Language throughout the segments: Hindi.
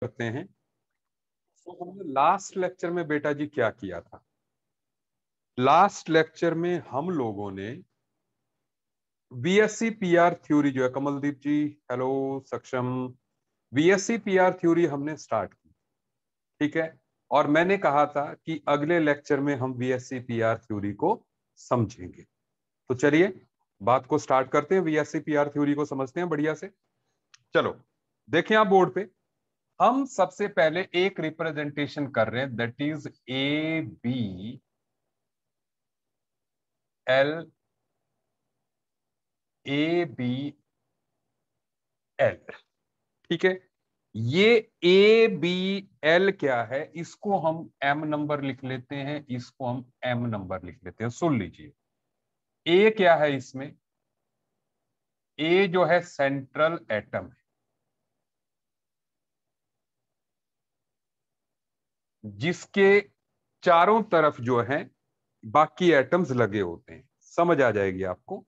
करते हैं तो हमने लास्ट लेक्चर में बेटा जी क्या किया था लास्ट लेक्चर में हम लोगों ने बीएससी पीआर थ्योरी जो है Kamaldeep ji hello Saksham BSC PR theory हमने स्टार्ट की ठीक है और मैंने कहा था कि अगले लेक्चर में हम बीएससी पीआर थ्योरी को समझेंगे तो चलिए बात को स्टार्ट करते हैं बीएससी पीआर थ्योरी को समझते हैं बढ़िया से चलो देखें आप बोर्ड पे हम सबसे पहले एक रिप्रेजेंटेशन कर रहे हैं that is A B L A B L ठीक है ये ए बी एल क्या है इसको हम एम नंबर लिख लेते हैं इसको हम एम नंबर लिख लेते हैं सुन लीजिए ए क्या है इसमें ए जो है सेंट्रल एटम है जिसके चारों तरफ जो है बाकी एटम्स लगे होते हैं समझ आ जाएगी आपको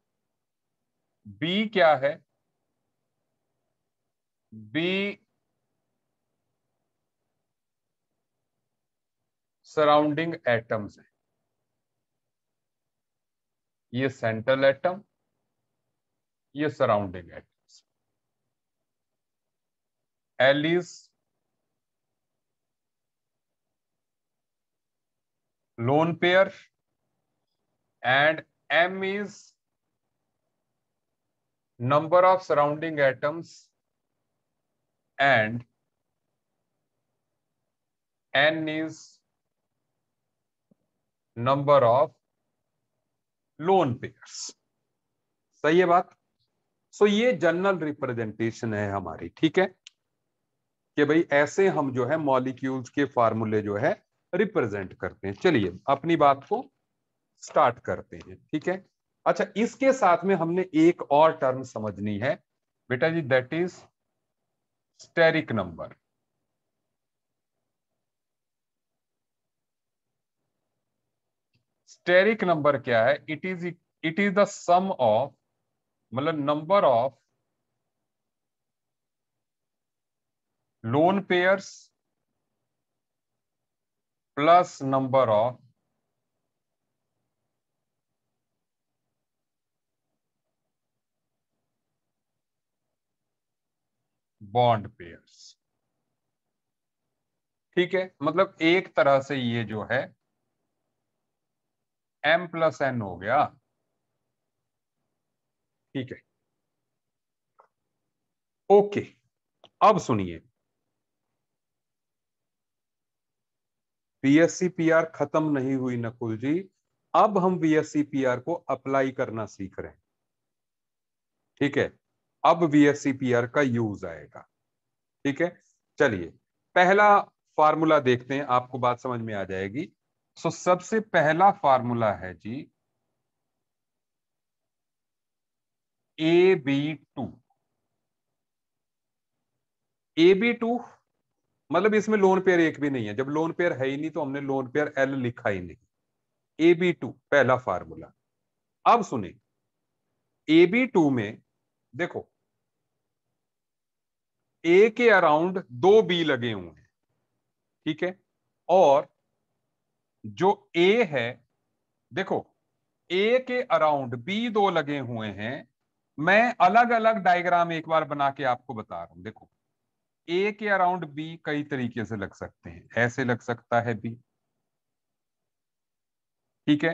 बी क्या है बी सराउंडिंग एटम्स है ये सेंट्रल एटम ये surrounding atoms L is lone pair and m is number of surrounding atoms and n is number of lone pairs sahi hai baat so, ye general representation hai hamari theek hai ke bhai aise hum jo hai molecules ke फार्मूले jo hai रिप्रेजेंट करते हैं चलिए अपनी बात को स्टार्ट करते हैं ठीक है अच्छा इसके साथ में हमने एक और टर्म समझनी है बेटा जी that is steric number steric number क्या है it is it is the sum of मतलब number of lone pairs plus number of bond pairs ठीक है मतलब एक तरह से ये जो है एम प्लस एन हो गया ठीक है ओके अब सुनिए बीएससी पीआर खत्म नहीं हुई नकुल जी अब हम बीएससी पीआर को अप्लाई करना सीख रहे हैं ठीक है अब बीएससी पीआर का यूज आएगा ठीक है चलिए पहला फार्मूला देखते हैं आपको बात समझ में आ जाएगी सो सबसे पहला फार्मूला है जी A B two A B two मतलब इसमें लोन पेयर एक भी नहीं है जब लोन पेयर है ही नहीं तो हमने लोन पेयर एल लिखा ही नहीं ए बी टू पहला फार्मूला अब सुने ए बी टू में देखो ए के अराउंड दो बी लगे हुए हैं ठीक है और जो ए है देखो ए के अराउंड बी दो लगे हुए हैं मैं अलग अलग डायग्राम एक बार बना के आपको बता रहा हूं देखो ए के अराउंड बी कई तरीके से लग सकते हैं ऐसे लग सकता है बी ठीक है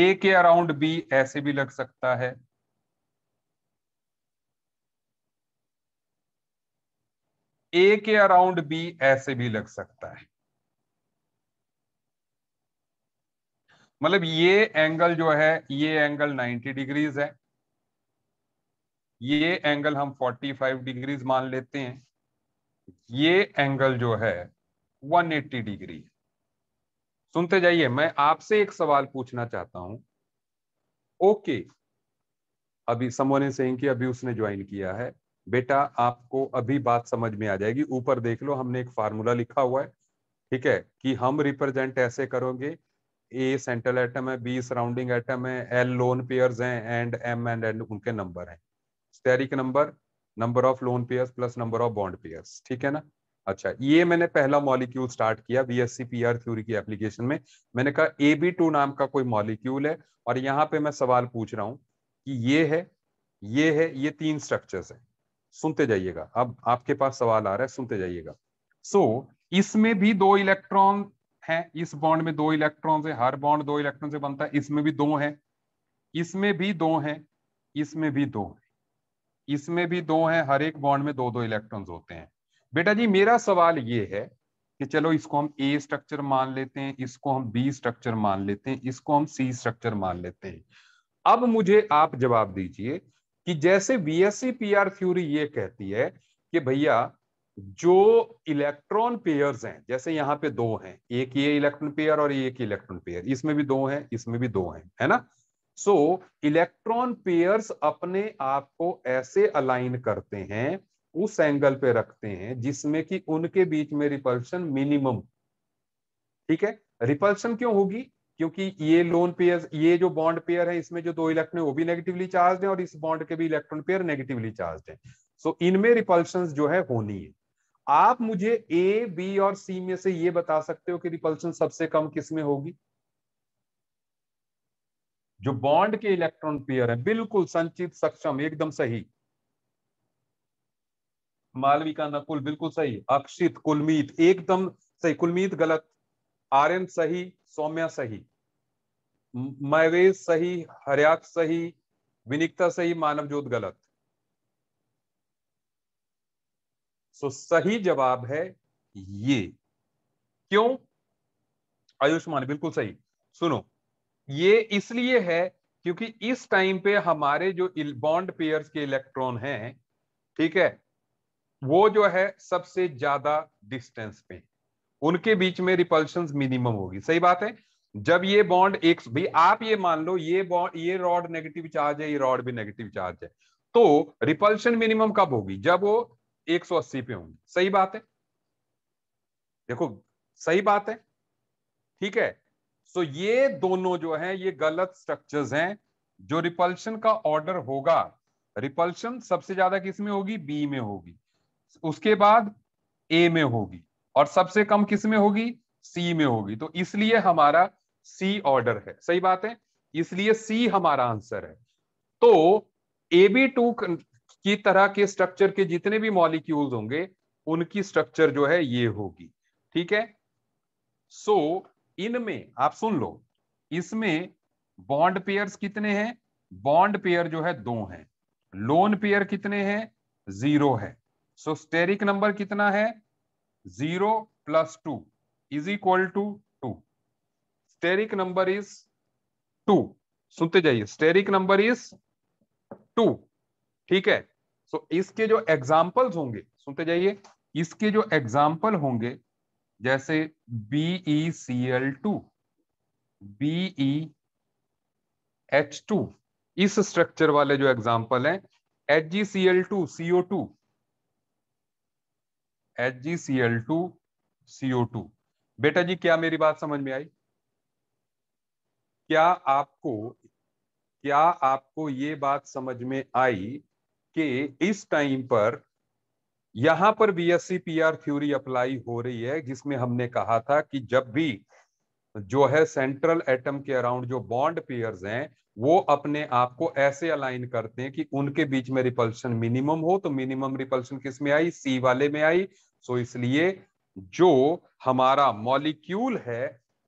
ए के अराउंड बी ऐसे भी लग सकता है ए के अराउंड बी ऐसे भी लग सकता है मतलब ये एंगल जो है ये एंगल 90 डिग्रीज है ये एंगल हम 45 डिग्रीज मान लेते हैं ये एंगल जो है 180 डिग्री है सुनते जाइए मैं आपसे एक सवाल पूछना चाहता हूं ओके अभी समोन ने सेइंग अभी उसने ज्वाइन किया है बेटा आपको अभी बात समझ में आ जाएगी ऊपर देख लो हमने एक फार्मूला लिखा हुआ है ठीक है कि हम रिप्रेजेंट ऐसे करोगे ए सेंट्रल एटम है बी सराउंडिंग एटम है एल लोन पेयर्स हैं एंड एम एंड एंड उनके नंबर हैं steric number number of lone pairs plus number of bond pairs ठीक है ना अच्छा ये मैंने पहला मॉलिक्यूल स्टार्ट किया पी पीआर थ्योरी की एप्लीकेशन में मैंने कहा ए बी टू नाम का कोई मॉलिक्यूल है और यहाँ पे मैं सवाल पूछ रहा हूँ कि ये है ये है ये तीन स्ट्रक्चर्स है सुनते जाइएगा अब आपके पास सवाल आ रहा है सुनते जाइएगा सो so, इसमें भी दो इलेक्ट्रॉन हैं इस बॉन्ड में दो इलेक्ट्रॉन से हर बॉन्ड दो इलेक्ट्रॉन से बनता है इसमें भी दो है इसमें भी दो है इसमें भी दो है इसमें भी दो हैं हर एक बॉन्ड में दो दो इलेक्ट्रॉन्स होते हैं बेटा जी मेरा सवाल ये है कि चलो इसको हम ए स्ट्रक्चर मान लेते हैं इसको हम बी स्ट्रक्चर मान लेते हैं इसको हम सी स्ट्रक्चर मान लेते हैं अब मुझे आप जवाब दीजिए कि जैसे बीएससी पीआर थ्योरी ये कहती है कि भैया जो इलेक्ट्रॉन पेयर्स हैं जैसे यहाँ पे दो हैं एक ये इलेक्ट्रॉन पेयर और एक इलेक्ट्रॉन पेयर इसमें भी दो हैं इसमें भी दो हैं है ना सो इलेक्ट्रॉन पेयर्स अपने आप को ऐसे अलाइन करते हैं उस एंगल पे रखते हैं जिसमें कि उनके बीच में रिपल्शन मिनिमम ठीक है रिपल्शन क्यों होगी क्योंकि ये लोन पेयर ये जो बॉन्ड पेयर है इसमें जो दो इलेक्ट्रॉन वो भी नेगेटिवली चार्ज है और इस बॉन्ड के भी इलेक्ट्रॉन पेयर नेगेटिवली चार्ज है सो इनमें रिपल्शन जो है होनी है आप मुझे ए बी और सी में से ये बता सकते हो कि रिपल्शन सबसे कम किस में होगी जो बॉन्ड के इलेक्ट्रॉन पेयर है बिल्कुल संचित सक्षम एकदम सही मालवी का नकुल बिल्कुल सही अक्षित कुलमीत एकदम सही कुलमीत गलत आर्यन सही सौम्या सही मयवेश सही हरियाक सही विनिकता सही मानवजोत गलत सो सही जवाब है ये क्यों आयुष्मान बिल्कुल सही सुनो ये इसलिए है क्योंकि इस टाइम पे हमारे जो बॉन्ड पेयर्स के इलेक्ट्रॉन हैं ठीक है वो जो है सबसे ज्यादा डिस्टेंस पे उनके बीच में रिपल्शन मिनिमम होगी सही बात है जब ये बॉन्ड एक भी आप ये मान लो ये बॉन्ड ये रॉड नेगेटिव चार्ज है ये रॉड भी नेगेटिव चार्ज है तो रिपल्शन मिनिमम कब होगी जब वो 180 पे होंगी सही बात है देखो सही बात है ठीक है सो so ये दोनों जो है ये गलत स्ट्रक्चर्स हैं जो रिपल्शन का ऑर्डर होगा रिपल्शन सबसे ज्यादा किस में होगी बी में होगी उसके बाद ए में होगी और सबसे कम किस में होगी सी में होगी तो इसलिए हमारा सी ऑर्डर है सही बात है इसलिए सी हमारा आंसर है तो ए बी टू की तरह के स्ट्रक्चर के जितने भी मॉलिक्यूल्स होंगे उनकी स्ट्रक्चर जो है ये होगी ठीक है सो so, इनमें आप सुन लो इसमें बॉन्ड पेयर कितने हैं बॉन्ड पेयर जो है दो हैं लोन पेयर कितने हैं जीरो है सो स्टेरिक नंबर कितना है zero plus two is equal to two steric number is two सुनते जाइए स्टेरिक नंबर इज टू ठीक है सो so, इसके जो एग्जाम्पल्स होंगे सुनते जाइए इसके जो एग्जाम्पल होंगे जैसे B C L two B H two इस स्ट्रक्चर वाले जो एग्जाम्पल हैं H G C L two CO two H G C L two CO two बेटा जी क्या मेरी बात समझ में आई क्या आपको क्या आपको ये बात समझ में आई कि इस टाइम पर यहां पर B S C P R theory apply हो रही है जिसमें हमने कहा था कि जब भी जो है सेंट्रल एटम के अराउंड जो बॉन्ड पेयर्स हैं वो अपने आप को ऐसे अलाइन करते हैं कि उनके बीच में रिपल्शन मिनिमम हो तो मिनिमम रिपल्शन किस में आई सी वाले में आई सो इसलिए जो हमारा मॉलिक्यूल है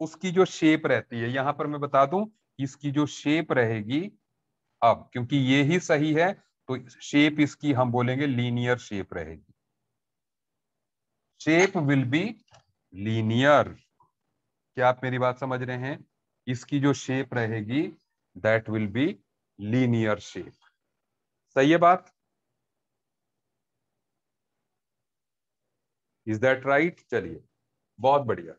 उसकी जो शेप रहती है यहां पर मैं बता दूं इसकी जो शेप रहेगी अब क्योंकि ये ही सही है तो शेप इसकी हम बोलेंगे लीनियर शेप रहेगी शेप विल बी लीनियर क्या आप मेरी बात समझ रहे हैं इसकी जो शेप रहेगी that will be linear shape सही है बात इज दैट राइट चलिए बहुत बढ़िया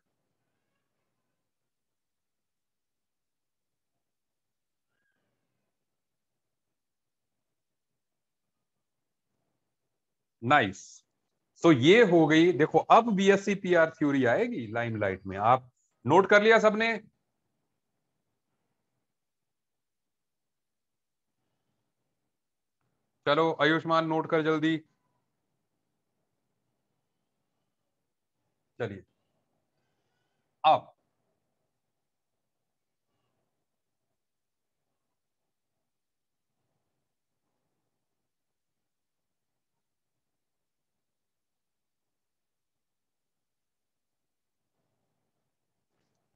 नाइस nice. सो तो ये हो गई देखो अब बीएससी पीआर थ्योरी आएगी लाइमलाइट में आप नोट कर लिया सबने चलो आयुष्मान नोट कर जल्दी चलिए अब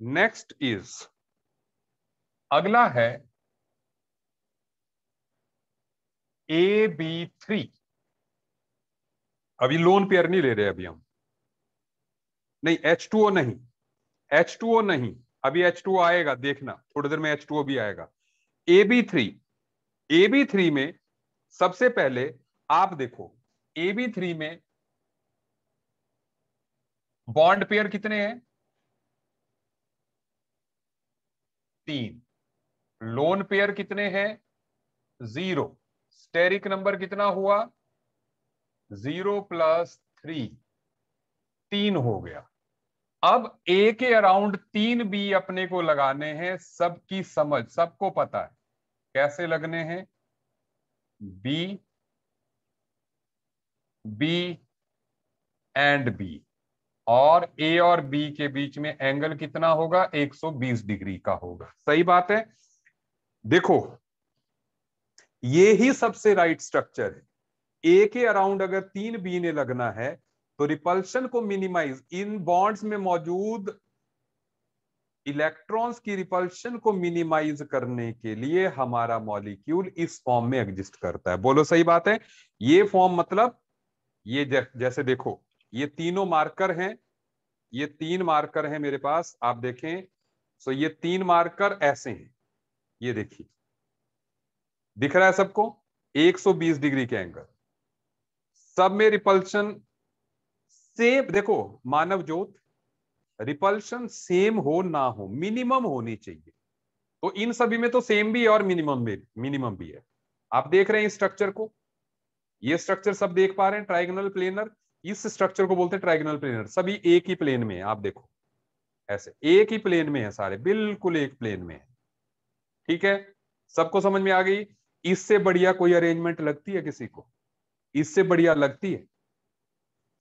नेक्स्ट इज अगला है ए बी थ्री अभी लोन पेयर नहीं ले रहे अभी हम नहीं एच टू ओ नहीं एच टू ओ नहीं अभी एच टू आएगा देखना थोड़ी देर में एच टू भी आएगा A B three A B three में सबसे पहले आप देखो ए बी थ्री में बॉन्ड पेयर कितने हैं तीन लोन पेयर कितने हैं जीरो स्टेरिक नंबर कितना हुआ जीरो प्लस थ्री तीन हो गया अब ए के अराउंड तीन बी अपने को लगाने हैं सबकी समझ सबको पता है कैसे लगने हैं बी बी एंड बी और ए और बी के बीच में एंगल कितना होगा 120 डिग्री का होगा सही बात है देखो ये ही सबसे राइट स्ट्रक्चर है ए के अराउंड अगर तीन बी ने लगना है तो रिपल्शन को मिनिमाइज इन बॉन्ड्स में मौजूद इलेक्ट्रॉन्स की रिपल्शन को मिनिमाइज करने के लिए हमारा मॉलिक्यूल इस फॉर्म में एग्जिस्ट करता है बोलो सही बात है ये फॉर्म मतलब ये जैसे देखो ये तीनों मार्कर हैं ये तीन मार्कर हैं मेरे पास आप देखें सो ये तीन मार्कर ऐसे हैं ये देखिए दिख रहा है सबको 120 डिग्री के एंगल सब में रिपल्शन सेम देखो मानव ज्योत रिपल्शन सेम हो ना हो मिनिमम होनी चाहिए तो इन सभी में तो सेम भी है और मिनिमम भी मिनिमम भी है आप देख रहे हैं स्ट्रक्चर को ये स्ट्रक्चर सब देख पा रहे हैं ट्राइगनल प्लेनर इस स्ट्रक्चर को बोलते हैं ट्राइगनल प्लेनर सभी एक ही प्लेन में है आप देखो ऐसे एक ही प्लेन में है सारे बिल्कुल एक प्लेन में है ठीक है सबको समझ में आ गई इससे बढ़िया कोई अरेंजमेंट लगती है किसी को इससे बढ़िया लगती है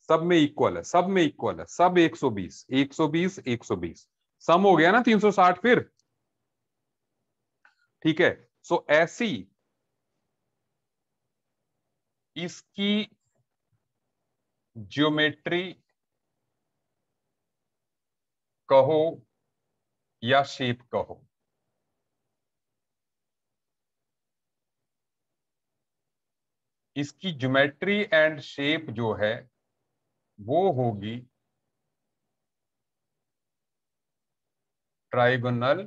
सब में इक्वल है सब में इक्वल है सब 120 120 120 सम हो गया ना 360 फिर ठीक है सो ऐसी इसकी ज्योमेट्री कहो या शेप कहो इसकी ज्योमेट्री एंड शेप जो है वो होगी ट्राइगोनल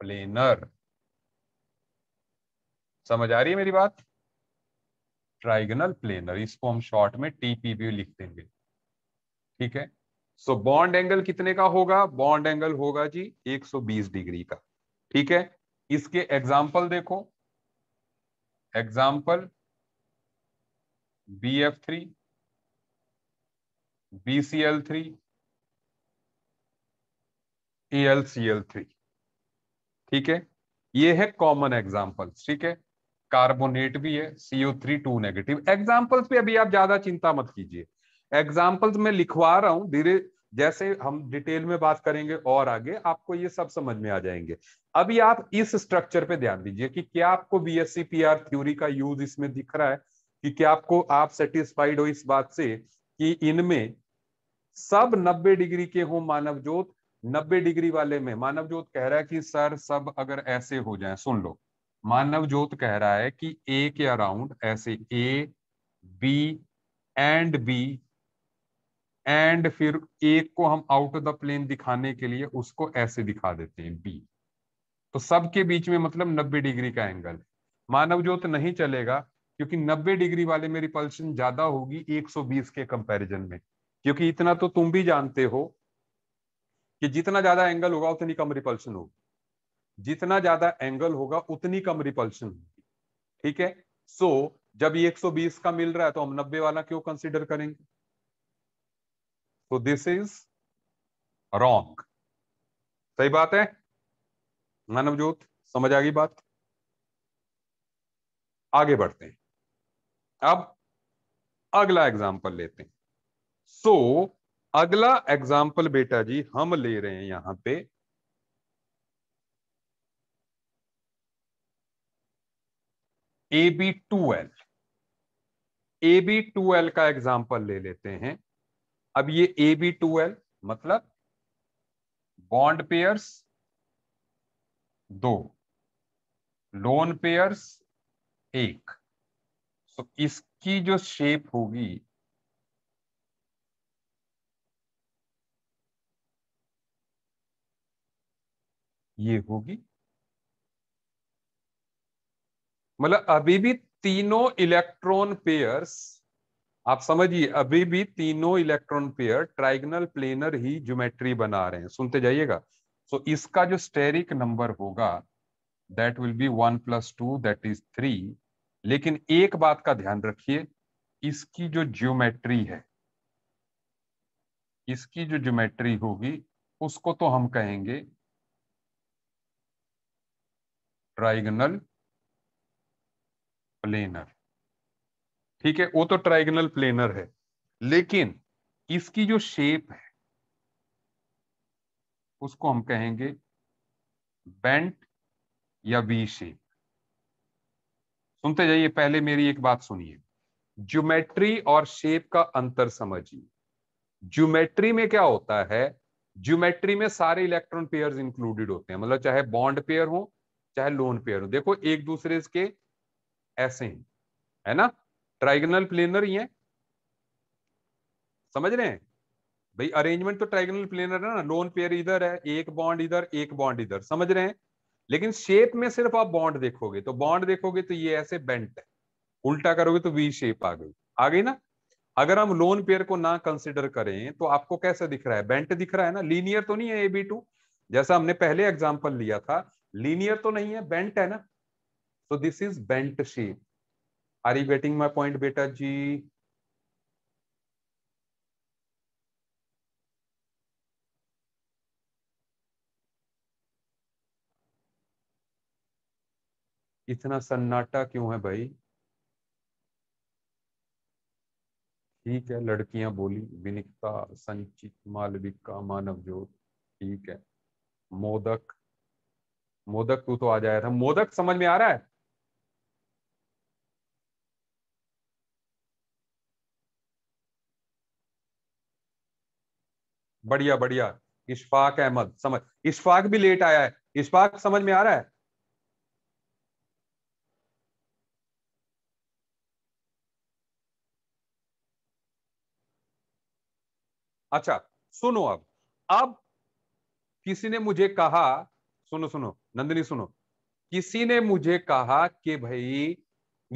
प्लेनर समझ आ रही है मेरी बात ट्राइगनल प्लेनर इसको हम शॉर्ट में टीपीबी लिख देंगे ठीक है सो बॉन्ड एंगल कितने का होगा बॉन्ड एंगल होगा जी 120 डिग्री का ठीक है इसके एग्जाम्पल देखो example B F three B C L three A L C L three ठीक है ये है कॉमन एग्जाम्पल ठीक है कार्बोनेट भी है CO three two negative examples पे अभी आप ज्यादा चिंता मत कीजिए एग्जाम्पल्स में लिखवा रहा हूं धीरे जैसे हम डिटेल में बात करेंगे और आगे आपको ये सब समझ में आ जाएंगे अभी आप इस स्ट्रक्चर पे ध्यान दीजिए कि क्या आपको B S C P R theory का यूज इसमें दिख रहा है कि क्या आपको आप सेटिस्फाइड हो इस बात से कि इनमें सब 90 डिग्री के हो मानव ज्योत 90 डिग्री वाले में मानव ज्योत कह रहा है कि सर सब अगर ऐसे हो जाए सुन लो मानव ज्योत कह रहा है कि ए के अराउंड ऐसे A B and B and फिर एक को हम आउट ऑफ द प्लेन दिखाने के लिए उसको ऐसे दिखा देते हैं बी तो सबके बीच में मतलब 90 डिग्री का एंगल मानव ज्योत नहीं चलेगा क्योंकि 90 डिग्री वाले में रिपल्शन ज्यादा होगी 120 के कंपैरिजन में क्योंकि इतना तो तुम भी जानते हो कि जितना ज्यादा एंगल होगा उतनी कम रिपल्शन होगी जितना ज्यादा एंगल होगा उतनी कम रिपल्शन होगी ठीक है सो so, जब ये 120 का मिल रहा है तो हम 90 वाला क्यों कंसिडर करेंगे तो दिस इज रॉन्ग सही बात है मानवजोत समझ आ गई बात आगे बढ़ते हैं अब अगला एग्जाम्पल लेते हैं सो so, अगला एग्जाम्पल बेटा जी हम ले रहे हैं यहां पे A B two L A B two L का एग्जाम्पल ले लेते हैं अब ये ए बी टू एल मतलब बॉन्ड पेयर्स दो लोन पेयर्स एक सो so, इसकी जो शेप होगी ये होगी मतलब अभी भी तीनों इलेक्ट्रॉन पेयर्स आप समझिए अभी भी तीनों इलेक्ट्रॉन पेयर ट्राइगनल प्लेनर ही ज्योमेट्री बना रहे हैं सुनते जाइएगा सो so, इसका जो स्टेरिक नंबर होगा that will be one plus two that is three लेकिन एक बात का ध्यान रखिए इसकी जो ज्योमेट्री है इसकी जो ज्योमेट्री होगी उसको तो हम कहेंगे ट्राइगनल प्लेनर ठीक है वो तो ट्राइगनल प्लेनर है लेकिन इसकी जो शेप है उसको हम कहेंगे बेंट या वी शेप सुनते जाइए पहले मेरी एक बात सुनिए ज्योमेट्री और शेप का अंतर समझिए ज्योमेट्री में क्या होता है ज्योमेट्री में सारे इलेक्ट्रॉन पेयर्स इंक्लूडेड होते हैं मतलब चाहे बॉन्ड पेयर हो चाहे लोन पेयर हो देखो एक दूसरे के ऐसे हैं है ना ट्राइगनल प्लेनर ही है समझ रहे हैं भाई अरेंजमेंट तो ट्राइगनल प्लेनर है ना लोन पेयर इधर है एक बॉन्ड इधर एक बॉन्ड इधर समझ रहे हैं लेकिन शेप में सिर्फ आप बॉन्ड देखोगे तो बॉन्ड देखोगे तो ये ऐसे बेंट है उल्टा करोगे तो वी शेप आ गई आ गई ना अगर हम लोन पेयर को ना कंसिडर करें तो आपको कैसा दिख रहा है बेंट दिख रहा है ना लीनियर तो नहीं है ए बी टू जैसा हमने पहले एग्जाम्पल लिया था लीनियर तो नहीं है बेंट है ना So this is bent shape. Are you getting my point, beta G? इतना सन्नाटा क्यों है भाई ठीक है लड़कियां बोली विनिकता संचित मालविका मानवजोत ठीक है मोदक मोदक तू तो आ जाया था मोदक समझ में आ रहा है बढ़िया बढ़िया इशफाक अहमद समझ इशफाक भी लेट आया है इशफाक समझ में आ रहा है अच्छा सुनो अब अब किसी ने मुझे कहा सुनो सुनो नंदिनी सुनो किसी ने मुझे कहा कि भाई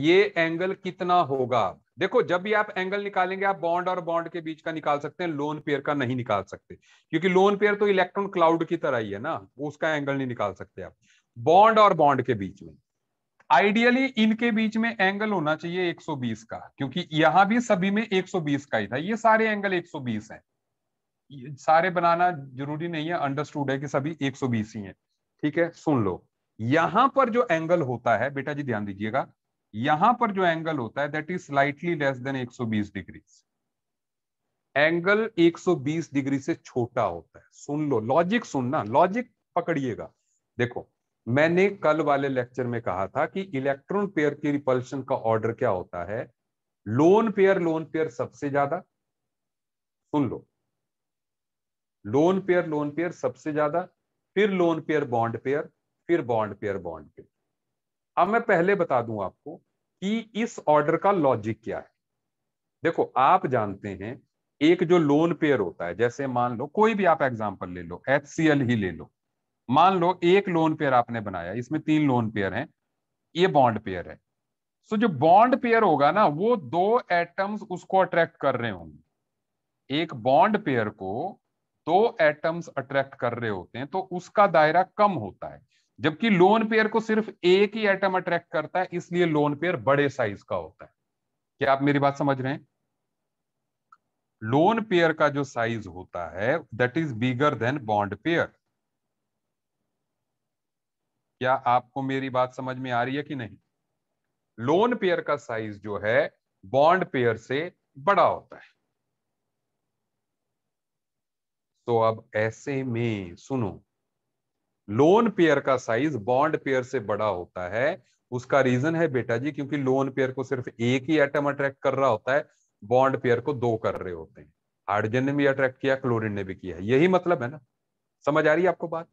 ये एंगल कितना होगा देखो जब भी आप एंगल निकालेंगे आप बॉन्ड और बॉन्ड के बीच का निकाल सकते हैं लोन पेयर का नहीं निकाल सकते क्योंकि लोन पेयर तो इलेक्ट्रॉन क्लाउड की तरह ही है ना उसका एंगल नहीं निकाल सकते आप बॉन्ड और बॉन्ड के बीच में आइडियली इनके बीच में एंगल होना चाहिए 120 का क्योंकि यहां भी सभी में 120 का ही था ये सारे एंगल 120 हैं सारे बनाना जरूरी नहीं है अंडरस्टूड है कि सभी 120 ही हैं ठीक है सुन लो यहां पर जो एंगल होता है बेटा जी ध्यान दीजिएगा यहां पर जो एंगल होता है that is slightly less than 120 degree angle 120 degree से छोटा होता है सुन लो लॉजिक सुनना लॉजिक पकड़िएगा देखो मैंने कल वाले लेक्चर में कहा था कि इलेक्ट्रॉन पेयर की रिपल्शन का ऑर्डर क्या होता है लोन पेयर लोन पेयर सबसे ज्यादा सुन लो लोन पेयर लोन पेयर सबसे ज्यादा फिर लोन पेयर बॉन्ड पेयर फिर बॉन्ड पेयर बॉन्ड पेयर अब मैं पहले बता दूं आपको कि इस ऑर्डर का लॉजिक क्या है देखो आप जानते हैं एक जो लोन पेयर होता है जैसे मान लो कोई भी आप एग्जाम्पल ले लो एच ही ले लो मान लो एक लोन पेयर आपने बनाया इसमें तीन लोन पेयर हैं ये बॉन्ड पेयर है सो जो बॉन्ड पेयर होगा ना वो दो एटम्स उसको अट्रैक्ट कर रहे होंगे एक बॉन्ड पेयर को दो एटम्स अट्रैक्ट कर रहे होते हैं तो उसका दायरा कम होता है जबकि लोन पेयर को सिर्फ एक ही एटम अट्रैक्ट करता है इसलिए लोन पेयर बड़े साइज का होता है क्या आप मेरी बात समझ रहे हैं लोन पेयर का जो साइज होता है that is bigger than bond pair क्या आपको मेरी बात समझ में आ रही है कि नहीं लोन पेयर का साइज जो है बॉन्ड पेयर से बड़ा होता है तो अब ऐसे में सुनो लोन पेयर का साइज बॉन्ड पेयर से बड़ा होता है उसका रीजन है बेटा जी क्योंकि लोन पेयर को सिर्फ एक ही एटम अट्रैक्ट कर रहा होता है बॉन्ड पेयर को दो कर रहे होते हैं हाइड्रोजन ने भी अट्रैक्ट किया क्लोरिन ने भी किया यही मतलब है ना समझ आ रही है आपको बात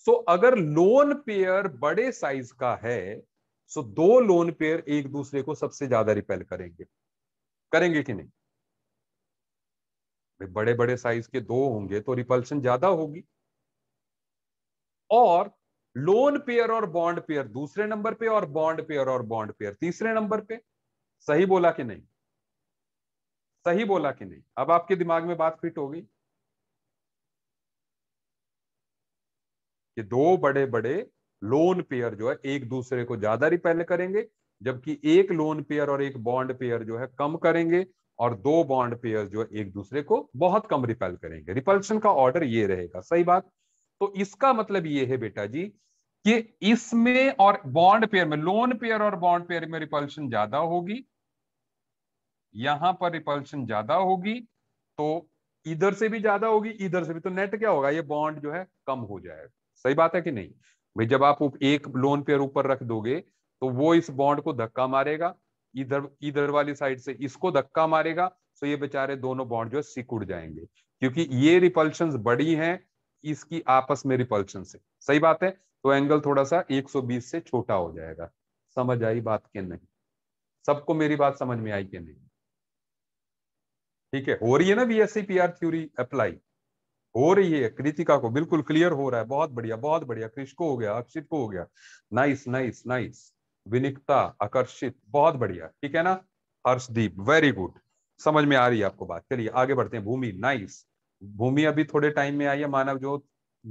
सो so, अगर लोन पेयर बड़े साइज का है सो so दो लोन पेयर एक दूसरे को सबसे ज्यादा रिपेल करेंगे करेंगे कि नहीं बड़े बड़े साइज के दो होंगे तो रिपल्शन ज्यादा होगी और लोन पेयर और बॉन्ड पेयर दूसरे नंबर पे और बॉन्ड पेयर और बॉन्ड पेयर तीसरे नंबर पे सही बोला कि नहीं सही बोला कि नहीं अब आपके दिमाग में बात फिट हो गई कि दो बड़े बड़े लोन पेयर जो है एक दूसरे को ज्यादा रिपेल करेंगे जबकि एक लोन पेयर और एक बॉन्ड पेयर जो है कम करेंगे और दो बॉन्ड पेयर जो है एक दूसरे को बहुत कम रिपेल करेंगे रिपल्शन का ऑर्डर ये रहेगा सही बात तो इसका मतलब ये है बेटा जी कि इसमें और बॉन्ड पेयर में लोन पेयर और बॉन्ड पेयर में रिपल्शन ज्यादा होगी यहां पर रिपल्शन ज्यादा होगी तो इधर से भी ज्यादा होगी इधर से भी तो नेट क्या होगा ये बॉन्ड जो है कम हो जाएगा सही बात है कि नहीं भाई जब आप एक लोन पेयर ऊपर रख दोगे तो वो इस बॉन्ड को धक्का मारेगा इधर इधर वाली साइड से इसको धक्का मारेगा तो ये बेचारे दोनों बॉन्ड जो है सिकुड़ जाएंगे क्योंकि ये रिपल्शन बड़ी हैं इसकी आपस में रिपल्शन से सही बात है तो एंगल थोड़ा सा 120 से छोटा हो जाएगा समझ आई बात के नहीं सबको मेरी बात समझ में आई के नहीं ठीक है हो रही है ना बी एस थ्योरी अप्लाई हो रही है कृतिका को बिल्कुल क्लियर हो रहा है बहुत बढ़िया बहुत बढ़िया कृष को हो गया अक्षित को हो गया नाइस नाइस नाइस विनिकता आकर्षित बहुत बढ़िया ठीक है ना हर्षदीप वेरी गुड समझ में आ रही है आपको बात चलिए आगे बढ़ते हैं भूमि नाइस भूमि अभी थोड़े टाइम में आई है मानव जो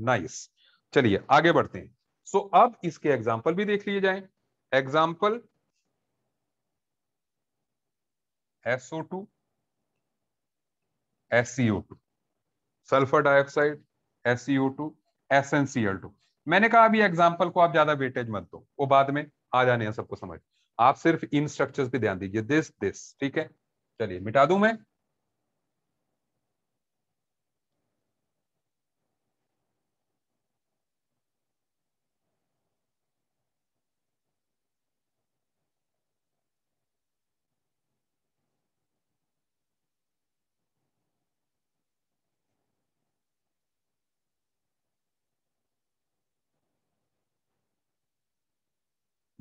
नाइस चलिए आगे बढ़ते हैं सो so, अब इसके एग्जाम्पल भी देख लिए जाए example SO two SCO two sulphur dioxide SCO two SNCL two मैंने कहा अभी एग्जाम्पल को आप ज्यादा वेटेज मत दो वो बाद में आ जाने हैं सबको समझ आप सिर्फ इन स्ट्रक्चर्स पे ध्यान दीजिए दिस दिस ठीक है चलिए मिटा दू मैं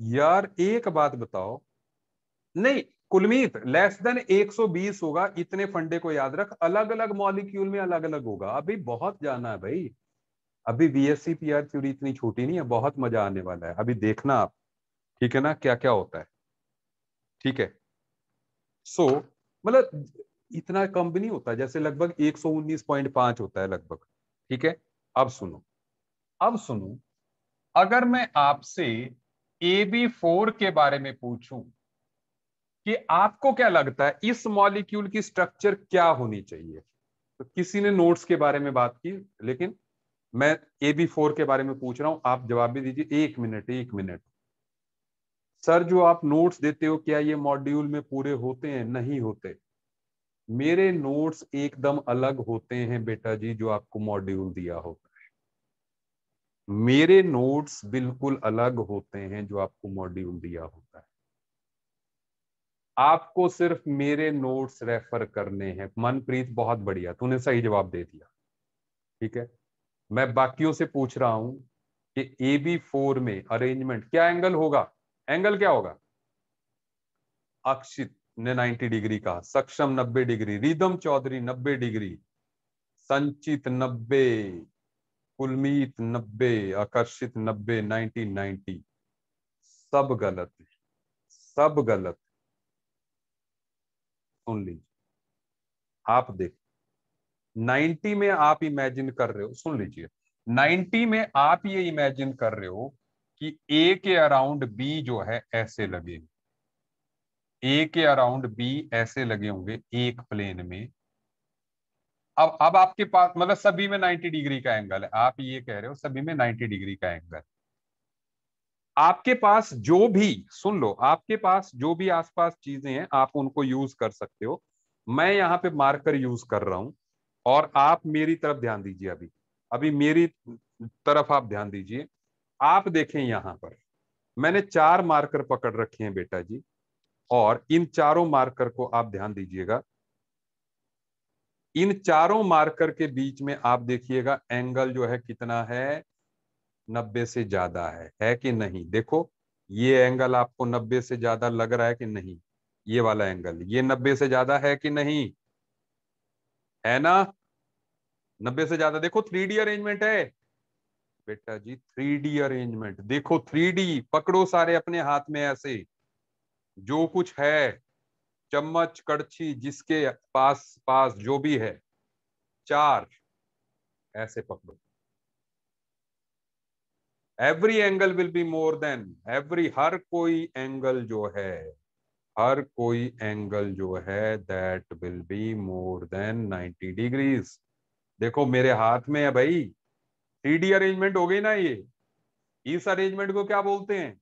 यार एक बात बताओ नहीं कुलमीत लेस देन 120 होगा इतने फंडे को याद रख अलग अलग मॉलिक्यूल में अलग अलग होगा अभी बहुत जाना है भाई अभी बी एस थ्योरी इतनी छोटी नहीं है बहुत मजा आने वाला है अभी देखना आप ठीक है ना क्या क्या होता है ठीक है सो so, मतलब इतना कम भी नहीं होता जैसे लगभग 119.5 होता है लगभग ठीक है अब सुनो अब सुनो अगर मैं आपसे ए बी फोर के बारे में पूछूं कि आपको क्या लगता है इस मॉलिक्यूल की स्ट्रक्चर क्या होनी चाहिए तो किसी ने नोट्स के बारे में बात की लेकिन मैं ए बी फोर के बारे में पूछ रहा हूं आप जवाब भी दीजिए एक मिनट एक मिनट सर जो आप नोट्स देते हो क्या ये मॉड्यूल में पूरे होते हैं नहीं होते मेरे नोट्स एकदम अलग होते हैं बेटा जी जो आपको मॉड्यूल दिया होता मेरे नोट्स बिल्कुल अलग होते हैं जो आपको मॉड्यूल दिया होता है आपको सिर्फ मेरे नोट्स रेफर करने हैं मनप्रीत बहुत बढ़िया तूने सही जवाब दे दिया ठीक है मैं बाकियों से पूछ रहा हूं कि ए बी फोर में अरेंजमेंट क्या एंगल होगा एंगल क्या होगा अक्षित ने 90 डिग्री कहा सक्षम 90 डिग्री रिदम चौधरी 90 डिग्री संचित कुलमीत नब्बे आकर्षित नब्बे नाइनटीन नाइनटी सब गलत है सब गलत सुन लीजिए आप देख 90 में आप इमेजिन कर रहे हो सुन लीजिए 90 में आप ये इमेजिन कर रहे हो कि ए के अराउंड बी जो है ऐसे लगे ए के अराउंड बी ऐसे लगे होंगे एक प्लेन में अब अब आपके पास मतलब सभी में 90 डिग्री का एंगल है आप ये कह रहे हो सभी में 90 डिग्री का एंगल आपके पास जो भी सुन लो आपके पास जो भी आसपास चीजें हैं आप उनको यूज कर सकते हो मैं यहाँ पे मार्कर यूज कर रहा हूं और आप मेरी तरफ ध्यान दीजिए अभी अभी मेरी तरफ आप ध्यान दीजिए आप देखें यहां पर मैंने चार मार्कर पकड़ रखे हैं बेटा जी और इन चारों मार्कर को आप ध्यान दीजिएगा इन चारों मार्कर के बीच में आप देखिएगा एंगल जो है कितना है नब्बे से ज्यादा है है कि नहीं देखो ये एंगल आपको नब्बे से ज्यादा लग रहा है कि नहीं ये वाला एंगल ये नब्बे से ज्यादा है कि नहीं है ना नब्बे से ज्यादा देखो थ्री डी अरेंजमेंट है बेटा जी थ्री डी अरेंजमेंट देखो थ्री डी पकड़ो सारे अपने हाथ में ऐसे जो कुछ है चम्मच कड़छी जिसके पास पास जो भी है चार ऐसे पकड़ो every angle will be more than every हर कोई एंगल जो है हर कोई एंगल जो है that will be more than 90 degrees देखो मेरे हाथ में है भाई थ्री अरेंजमेंट हो गई ना ये इस अरेंजमेंट को क्या बोलते हैं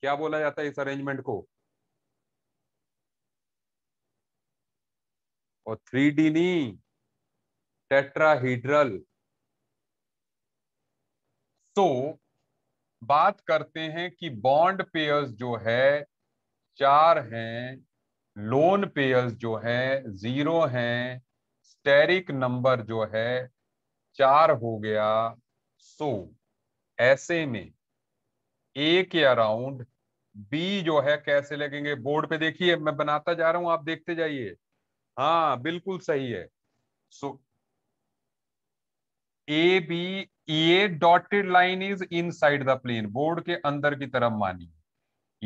क्या बोला जाता है इस अरेंजमेंट को और थ्री डी नी टेट्राहीड्रल तो बात करते हैं कि बॉन्ड पेयर्स जो है चार हैं लोन पेयर्स जो है जीरो हैं स्टेरिक नंबर जो है चार हो गया सो ऐसे में एक अराउंड बी जो है कैसे लगेंगे बोर्ड पे देखिए मैं बनाता जा रहा हूं आप देखते जाइए हाँ बिल्कुल सही है सो ए बी ये dotted line is inside the plane board के अंदर की तरफ मानिए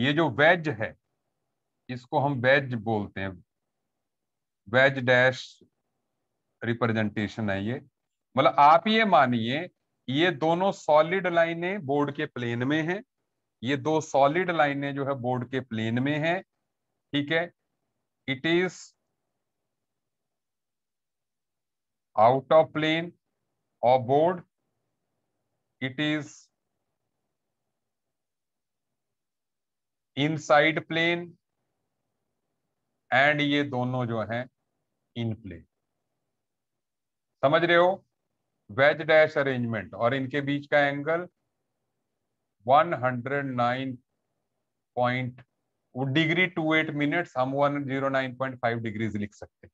ये जो वेज है इसको हम वेज बोलते हैं वेज डैश रिप्रेजेंटेशन है ये मतलब आप ये मानिए ये दोनों सॉलिड लाइनें बोर्ड के प्लेन में हैं ये दो सॉलिड लाइनें जो है बोर्ड के प्लेन में है ठीक है it is out of plane of board is inside plane and ये दोनों जो हैं इन प्लेन समझ रहे हो वेज डैश अरेंजमेंट और इनके बीच का angle 109. Degree two eight minute हम 109.5 डिग्रीज लिख सकते हैं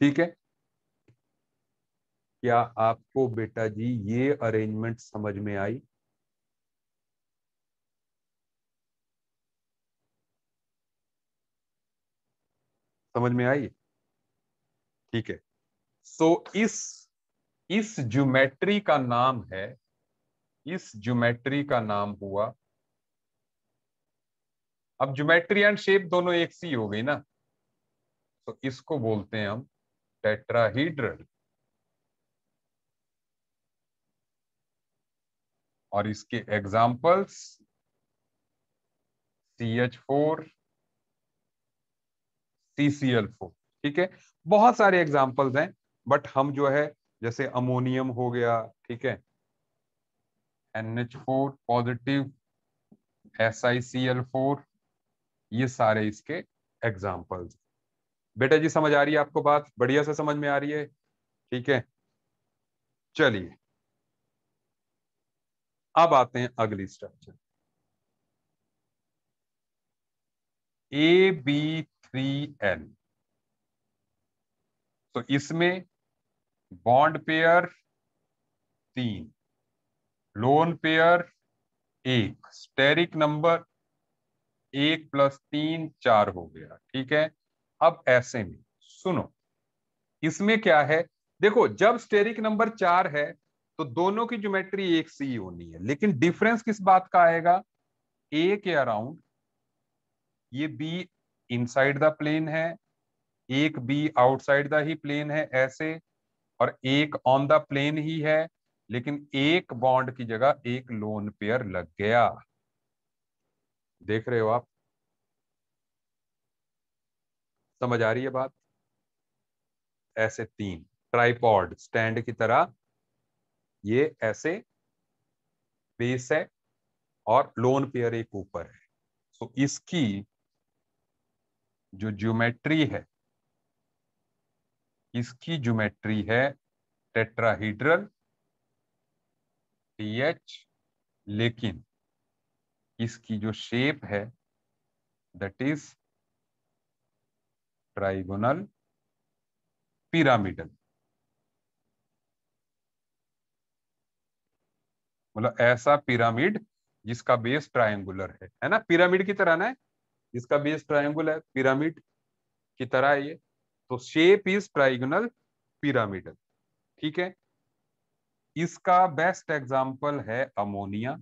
ठीक है क्या आपको बेटा जी ये अरेंजमेंट समझ में आई समझ में आई ठीक है सो so, इस इस ज्योमेट्री का नाम है इस ज्योमेट्री का नाम हुआ अब ज्योमेट्री एंड शेप दोनों एक सी हो गई ना तो इसको बोलते हैं हम टेट्राहीड्रल और इसके examples C H four C C L four ठीक है बहुत सारे एग्जाम्पल्स हैं बट हम जो है जैसे अमोनियम हो गया ठीक है four positive S I C L four ये सारे इसके एग्जाम्पल्स बेटा जी समझ आ रही है आपको बात बढ़िया से समझ में आ रही है ठीक है चलिए अब आते हैं अगली structure A B three N तो इसमें बॉन्ड पेयर तीन लोन पेयर एक स्टेरिक नंबर एक प्लस तीन चार हो गया ठीक है अब ऐसे में सुनो इसमें क्या है देखो जब स्टेरिक नंबर चार है तो दोनों की ज्योमेट्री एक सी ही होनी है लेकिन डिफरेंस किस बात का आएगा ए के अराउंड ये बी इनसाइड द प्लेन है एक बी आउटसाइड द ही प्लेन है ऐसे और एक ऑन द प्लेन ही है लेकिन एक बॉन्ड की जगह एक लोन पेयर लग गया देख रहे हो आप समझ आ रही है बात ऐसे तीन ट्राईपॉड स्टैंड की तरह ये ऐसे बेस है और लोन पेयर एक ऊपर है सो तो इसकी जो ज्योमेट्री है इसकी ज्योमेट्री है टेट्राहीड्रल एच लेकिन इसकी जो शेप है दट इज ट्राइगोनल पिरामिडल मतलब ऐसा पिरामिड जिसका बेस ट्रायंगुलर है है ना पिरामिड की तरह ना जिसका बेस ट्राइंगुलर है पिरामिड की तरह है ये तो शेप इज ट्राइगोनल पिरामिडल ठीक है इसका बेस्ट एग्जाम्पल है अमोनिया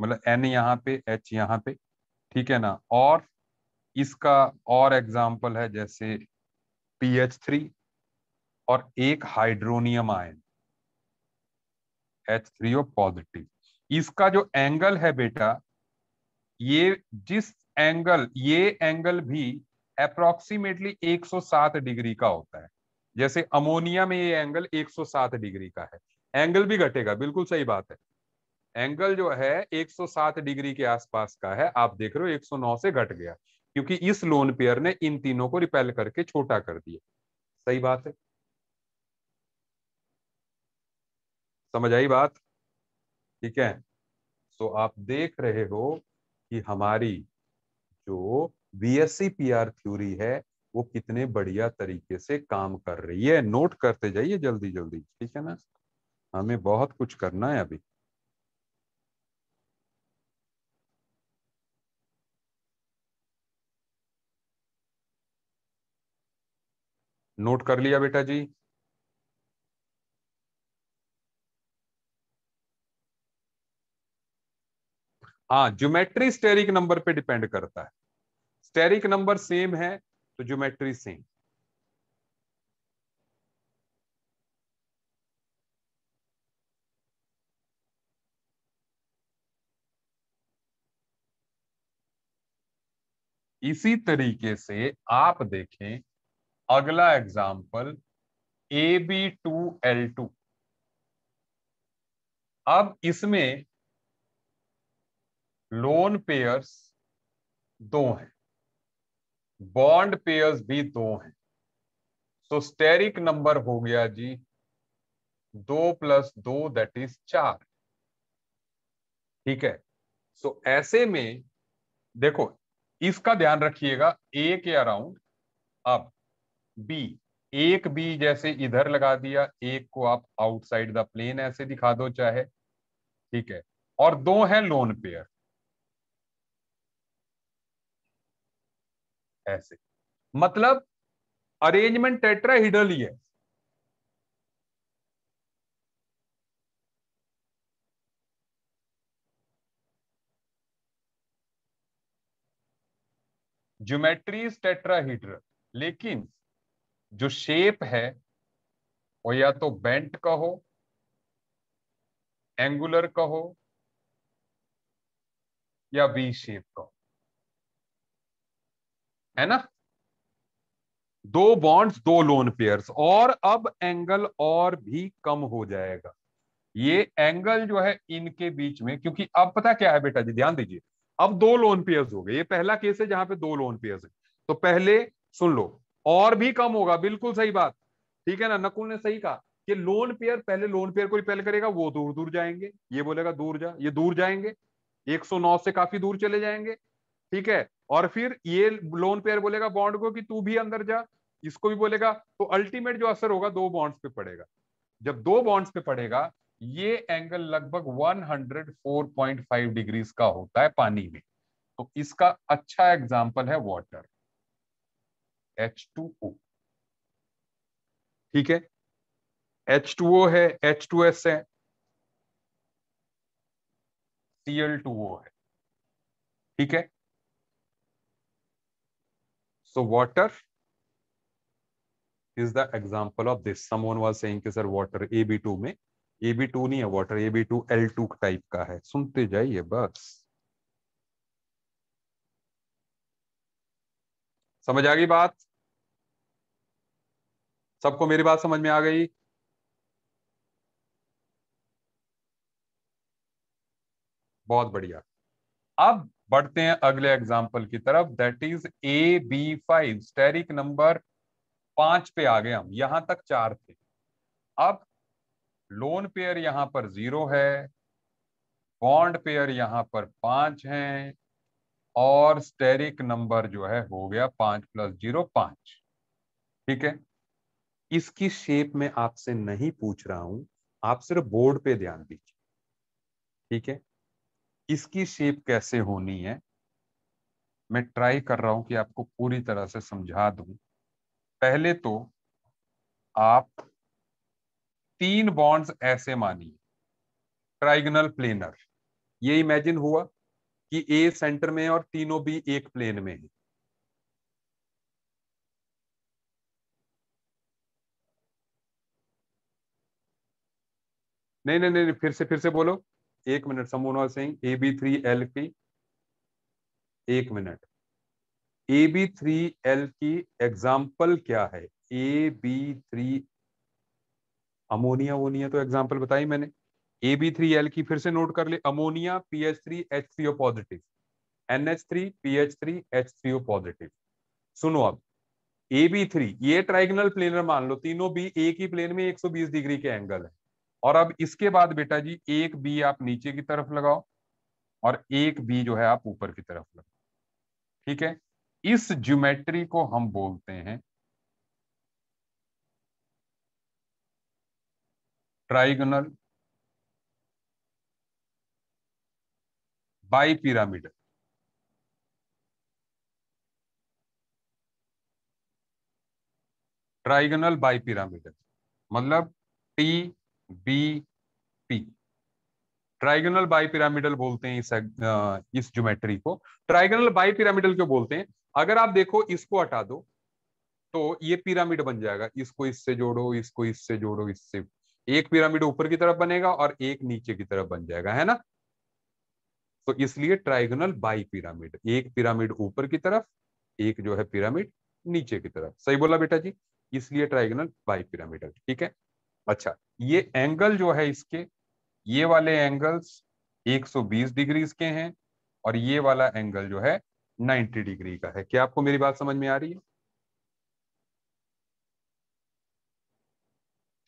मतलब एन यहां पे एच यहां पे ठीक है ना और इसका और एग्जाम्पल है जैसे पी एच थ्री और एक hydronium ion H three O positive इसका जो एंगल है बेटा ये जिस एंगल ये एंगल भी अप्रोक्सीमेटली 107 डिग्री का होता है जैसे अमोनिया में ये एंगल 107 डिग्री का है एंगल भी घटेगा बिल्कुल सही बात है एंगल जो है 107 डिग्री के आसपास का है आप देख रहे हो 109 से घट गया क्योंकि इस लोन पेयर ने इन तीनों को रिपेल करके छोटा कर दिया सही बात है समझ आई बात ठीक है सो तो आप देख रहे हो कि हमारी जो B S P R theory है वो कितने बढ़िया तरीके से काम कर रही है नोट करते जाइए जल्दी जल्दी ठीक है ना हमें बहुत कुछ करना है अभी नोट कर लिया बेटा जी हाँ ज्योमेट्री स्टेरिक नंबर पे डिपेंड करता है स्टेरिक नंबर सेम है तो ज्योमेट्री सेम इसी तरीके से आप देखें अगला example A B two L two अब इसमें लोन पेयर्स दो हैं बॉन्ड पेयर्स भी दो हैं सो स्टेरिक नंबर हो गया जी दो प्लस दो दैट इज चार ठीक है सो so, ऐसे में देखो इसका ध्यान रखिएगा ए के अराउंड अब बी एक बी जैसे इधर लगा दिया एक को आप आउटसाइड द प्लेन ऐसे दिखा दो चाहे ठीक है और दो है लोन पेयर ऐसे मतलब अरेंजमेंट टेट्राहीडल ही है ज्योमेट्री इज लेकिन जो शेप है वो या तो बेंट का हो एंगुलर का हो या वी शेप का हो है ना दो बॉन्ड्स दो लोन पेयर और अब एंगल और भी कम हो जाएगा ये एंगल जो है इनके बीच में क्योंकि अब पता क्या है बेटा जी ध्यान दीजिए अब दो लोन पेयर्स हो गए ये पहला केस है जहां पे दो लोन पेयर्स है तो पहले सुन लो और भी कम होगा बिल्कुल सही बात ठीक है ना नकुल ने सही कहा कि लोन पेयर पहले लोन पेयर को रिपेल करेगा वो दूर दूर जाएंगे ये बोलेगा दूर जा ये दूर जाएंगे 109 से काफी दूर चले जाएंगे ठीक है और फिर ये लोन पेयर बोलेगा बॉन्ड को कि तू भी अंदर जा इसको भी बोलेगा तो अल्टीमेट जो असर होगा दो बॉन्ड्स पे पड़ेगा जब दो बॉन्ड्स पे पड़ेगा ये एंगल लगभग 104.5 डिग्रीज का होता है पानी में तो इसका अच्छा एग्जाम्पल है वाटर H2O ठीक है H2O है H2S है Cl2O है ठीक है So water is the example of this. Someone was saying कि sir water AB2 में AB2 नहीं है water AB2 L2 टाइप का है सुनते जाइए बस समझ आ गई बात सबको मेरी बात समझ में आ गई बहुत बढ़िया अब बढ़ते हैं अगले एग्जाम्पल की तरफ that is A B five steric number पांच पे आ गए हम यहां तक चार थे अब लोन पेयर यहां पर जीरो है बॉन्ड पेयर यहां पर पांच है और स्टेरिक नंबर जो है हो गया पांच प्लस जीरो पांच ठीक है इसकी शेप में आपसे नहीं पूछ रहा हूं आप सिर्फ बोर्ड पे ध्यान दीजिए ठीक है इसकी शेप कैसे होनी है मैं ट्राई कर रहा हूं कि आपको पूरी तरह से समझा दूं पहले तो आप तीन बॉन्ड्स ऐसे मानिए ट्राइगनल प्लेनर ये इमेजिन हुआ कि ए सेंटर में और तीनों बी एक प्लेन में है नहीं नहीं नहीं फिर से फिर से बोलो एक minute Singh A B three L की एक minute A B three L की एग्जाम्पल क्या है ए बी थ्री अमोनिया वोनिया तो एग्जाम्पल बताई मैंने ए बी थ्री एल की फिर से नोट कर ले ammonia P H H three three O positive N H H three three P H three O positive सुनो अब ए बी थ्री ये ट्राइगनल प्लेनर मान लो तीनों बी एक ही प्लेन में एक सौ बीस डिग्री के एंगल है और अब इसके बाद बेटा जी एक बी आप नीचे की तरफ लगाओ और एक बी जो है आप ऊपर की तरफ लगाओ ठीक है इस ज्योमेट्री को हम बोलते हैं trigonal bipyramid trigonal bipyramid मतलब T B P trigonal bipyramidal बोलते हैं इस इस ज्योमेट्री को ट्राइगोनल बाई पिरामिडल क्यों बोलते हैं अगर आप देखो इसको हटा दो तो ये पिरामिड बन जाएगा इसको इससे जोड़ो इसको इससे जोड़ो इससे एक पिरामिड ऊपर की तरफ बनेगा और एक नीचे की तरफ बन जाएगा है ना तो इसलिए ट्राइगोनल बाई पिरामिड एक पिरामिड ऊपर की तरफ एक जो है पिरामिड नीचे की तरफ सही बोला बेटा जी इसलिए ट्राइगोनल बाई पिरामिडल ठीक है अच्छा ये एंगल जो है इसके ये वाले एंगल्स 120 डिग्रीज के हैं और ये वाला एंगल जो है 90 डिग्री का है क्या आपको मेरी बात समझ में आ रही है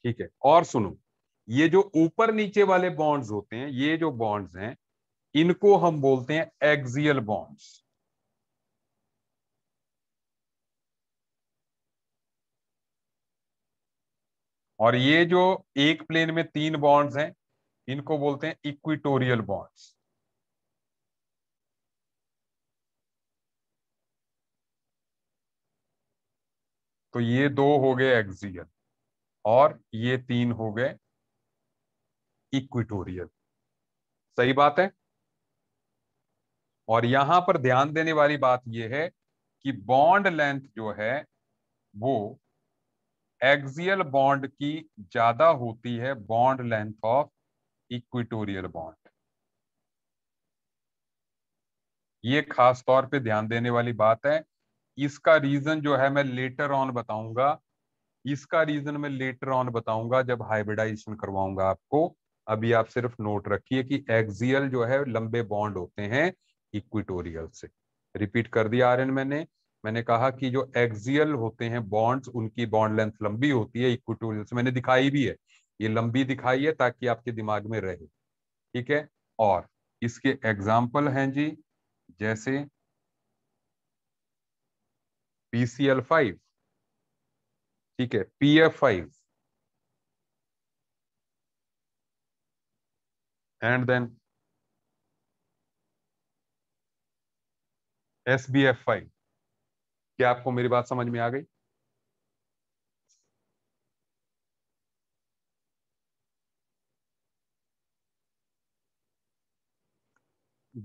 ठीक है और सुनो ये जो ऊपर नीचे वाले बॉन्ड्स होते हैं ये जो बॉन्ड्स हैं इनको हम बोलते हैं एक्सियल बॉन्ड्स और ये जो एक प्लेन में तीन बॉन्ड्स हैं इनको बोलते हैं इक्विटोरियल बॉन्ड्स तो ये दो हो गए एक्सियल और ये तीन हो गए इक्विटोरियल सही बात है और यहां पर ध्यान देने वाली बात यह है कि बॉन्ड लेंथ जो है वो एक्सियल बॉन्ड की ज्यादा होती है bond length of equatorial bond ये खास तौर पे ध्यान देने वाली बात है इसका रीजन जो है मैं लेटर ऑन बताऊंगा इसका रीजन मैं लेटर ऑन बताऊंगा जब हाइब्रिडाइजेशन करवाऊंगा आपको अभी आप सिर्फ नोट रखिए कि एक्सियल जो है लंबे बॉन्ड होते हैं इक्विटोरियल से रिपीट कर दिया आर्यन मैंने मैंने कहा कि जो एक्सियल होते हैं बॉन्ड्स उनकी बॉन्ड लेंथ लंबी होती है इक्विटोरियल से मैंने दिखाई भी है ये लंबी दिखाई है ताकि आपके दिमाग में रहे ठीक है और इसके एग्जाम्पल हैं जी जैसे पीसीएल फाइव ठीक है P F five and then S B F five क्या आपको मेरी बात समझ में आ गई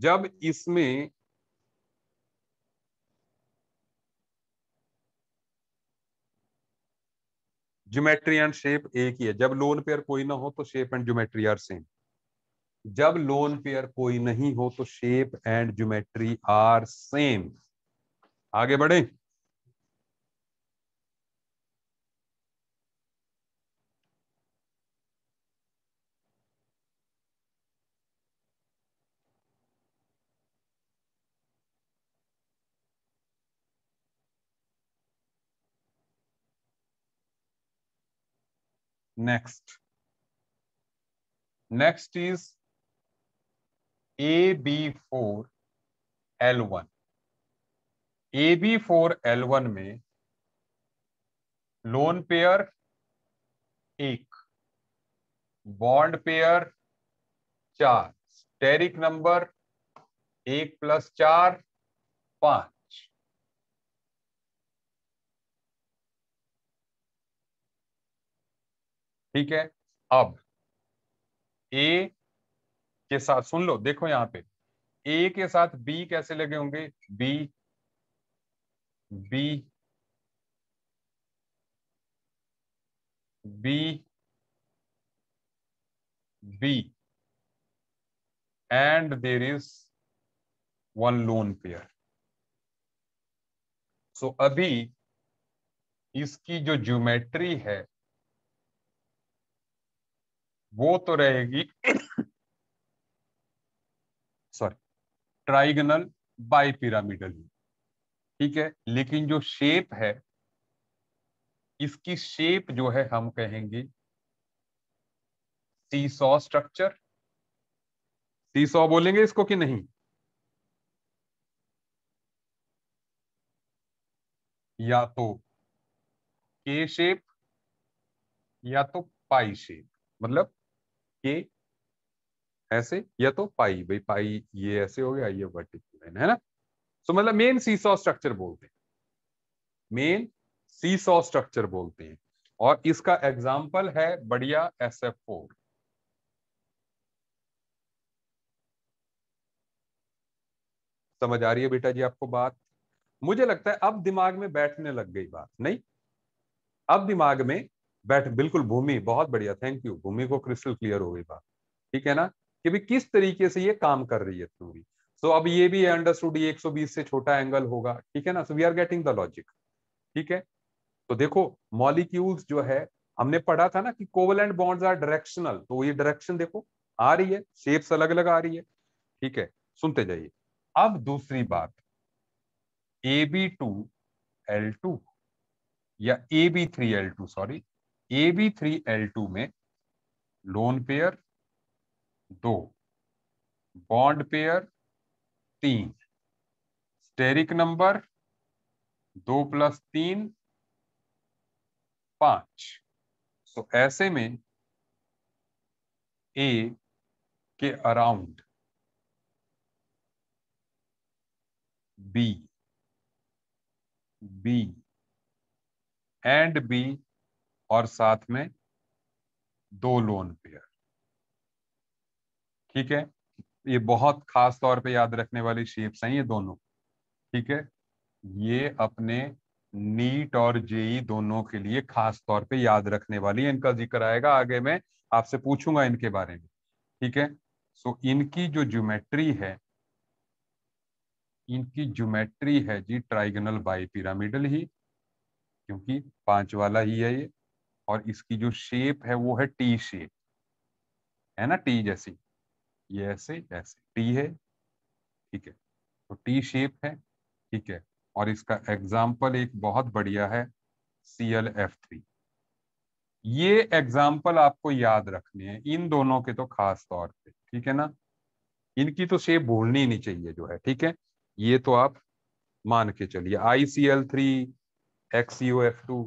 जब इसमें ज्योमेट्री एंड शेप एक ही है जब लोन पेयर कोई ना हो तो shape and geometry are same जब लोन पेयर कोई नहीं हो तो shape and geometry are same आगे बढ़े next next is B four L one में लोन पेयर एक बॉन्ड पेयर चार स्टेरिक नंबर एक प्लस चार पांच ठीक है अब ए के साथ सुन लो देखो यहां पे ए के साथ बी कैसे लगे होंगे B B B B and there is one lone pair so अभी इसकी जो ज्योमेट्री है वो तो रहेगी सॉरी ट्राइगनल बाई पिरामिडल ठीक है लेकिन जो शेप है इसकी शेप जो है हम कहेंगे seesaw structure seesaw बोलेंगे इसको कि नहीं या तो के शेप या तो पाई शेप मतलब के ऐसे या तो पाई भाई पाई ये ऐसे हो गया ये वर्टिकल लाइन है ना सो so, मतलब मेन सीसॉ स्ट्रक्चर बोलते हैं मेन सीसॉ स्ट्रक्चर बोलते हैं और इसका एग्जाम्पल है बढ़िया एस एफ फोर समझ आ रही है बेटा जी आपको बात मुझे लगता है अब दिमाग में बैठने लग गई बात नहीं अब दिमाग में बैठ बिल्कुल भूमि बहुत बढ़िया थैंक यू भूमि को क्रिस्टल क्लियर हो गई बात ठीक है ना कि भी किस तरीके से ये काम कर रही है थ्योरी सो so, अब ये भी अंडरस्टूड ये 120 से छोटा एंगल होगा ठीक है ना so we are getting the logic ठीक है तो देखो मॉलिक्यूल्स जो है हमने पढ़ा था ना कि covalent and bonds are directional तो ये डायरेक्शन देखो आ रही है शेप्स अलग अलग आ रही है ठीक है सुनते जाइए अब दूसरी बात A B two L two या A B three L two sorry A B three L two में लोन पेयर दो बॉन्ड पेयर तीन स्टेरिक नंबर दो प्लस तीन पांच तो ऐसे में ए के around B B and B और साथ में दो लोन पेयर ठीक है ये बहुत खास तौर पे याद रखने वाली शेप्स हैं ये दोनों ठीक है ये अपने नीट और जेई दोनों के लिए खास तौर पे याद रखने वाली इनका जिक्र आएगा आगे मैं आपसे पूछूंगा इनके बारे में ठीक है सो इनकी जो ज्योमेट्री है इनकी ज्योमेट्री है जी ट्राइगनल बाई पिरामिडल ही क्योंकि पांच वाला ही है ये और इसकी जो शेप है वो है टी शेप है ना टी जैसी ये ऐसे ऐसे टी है ठीक है तो टी शेप है ठीक है और इसका एग्जाम्पल एक बहुत बढ़िया है सी एल एफ थ्री ये एग्जाम्पल आपको याद रखने हैं इन दोनों के तो खास तौर पे ठीक है ना इनकी तो शेप भूलनी नहीं चाहिए जो है ठीक है ये तो आप मान के चलिए I C L three X U F two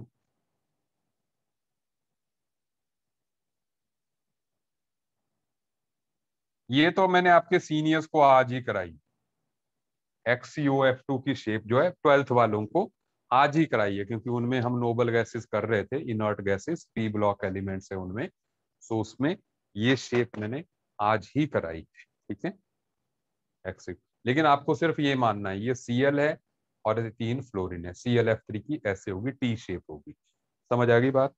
ये तो मैंने आपके सीनियर्स को आज ही कराई एक्सीओ एफ टू की शेप जो है ट्वेल्थ वालों को आज ही कराई है क्योंकि उनमें हम नोबल गैसेस कर रहे थे inert gases P block elements है उनमें सो उसमें ये शेप मैंने आज ही कराई ठीक है एक्स लेकिन आपको सिर्फ ये मानना है ये सी है और तीन फ्लोरिन है सी थ्री की ऐसे होगी टी शेप होगी समझ आ गई बात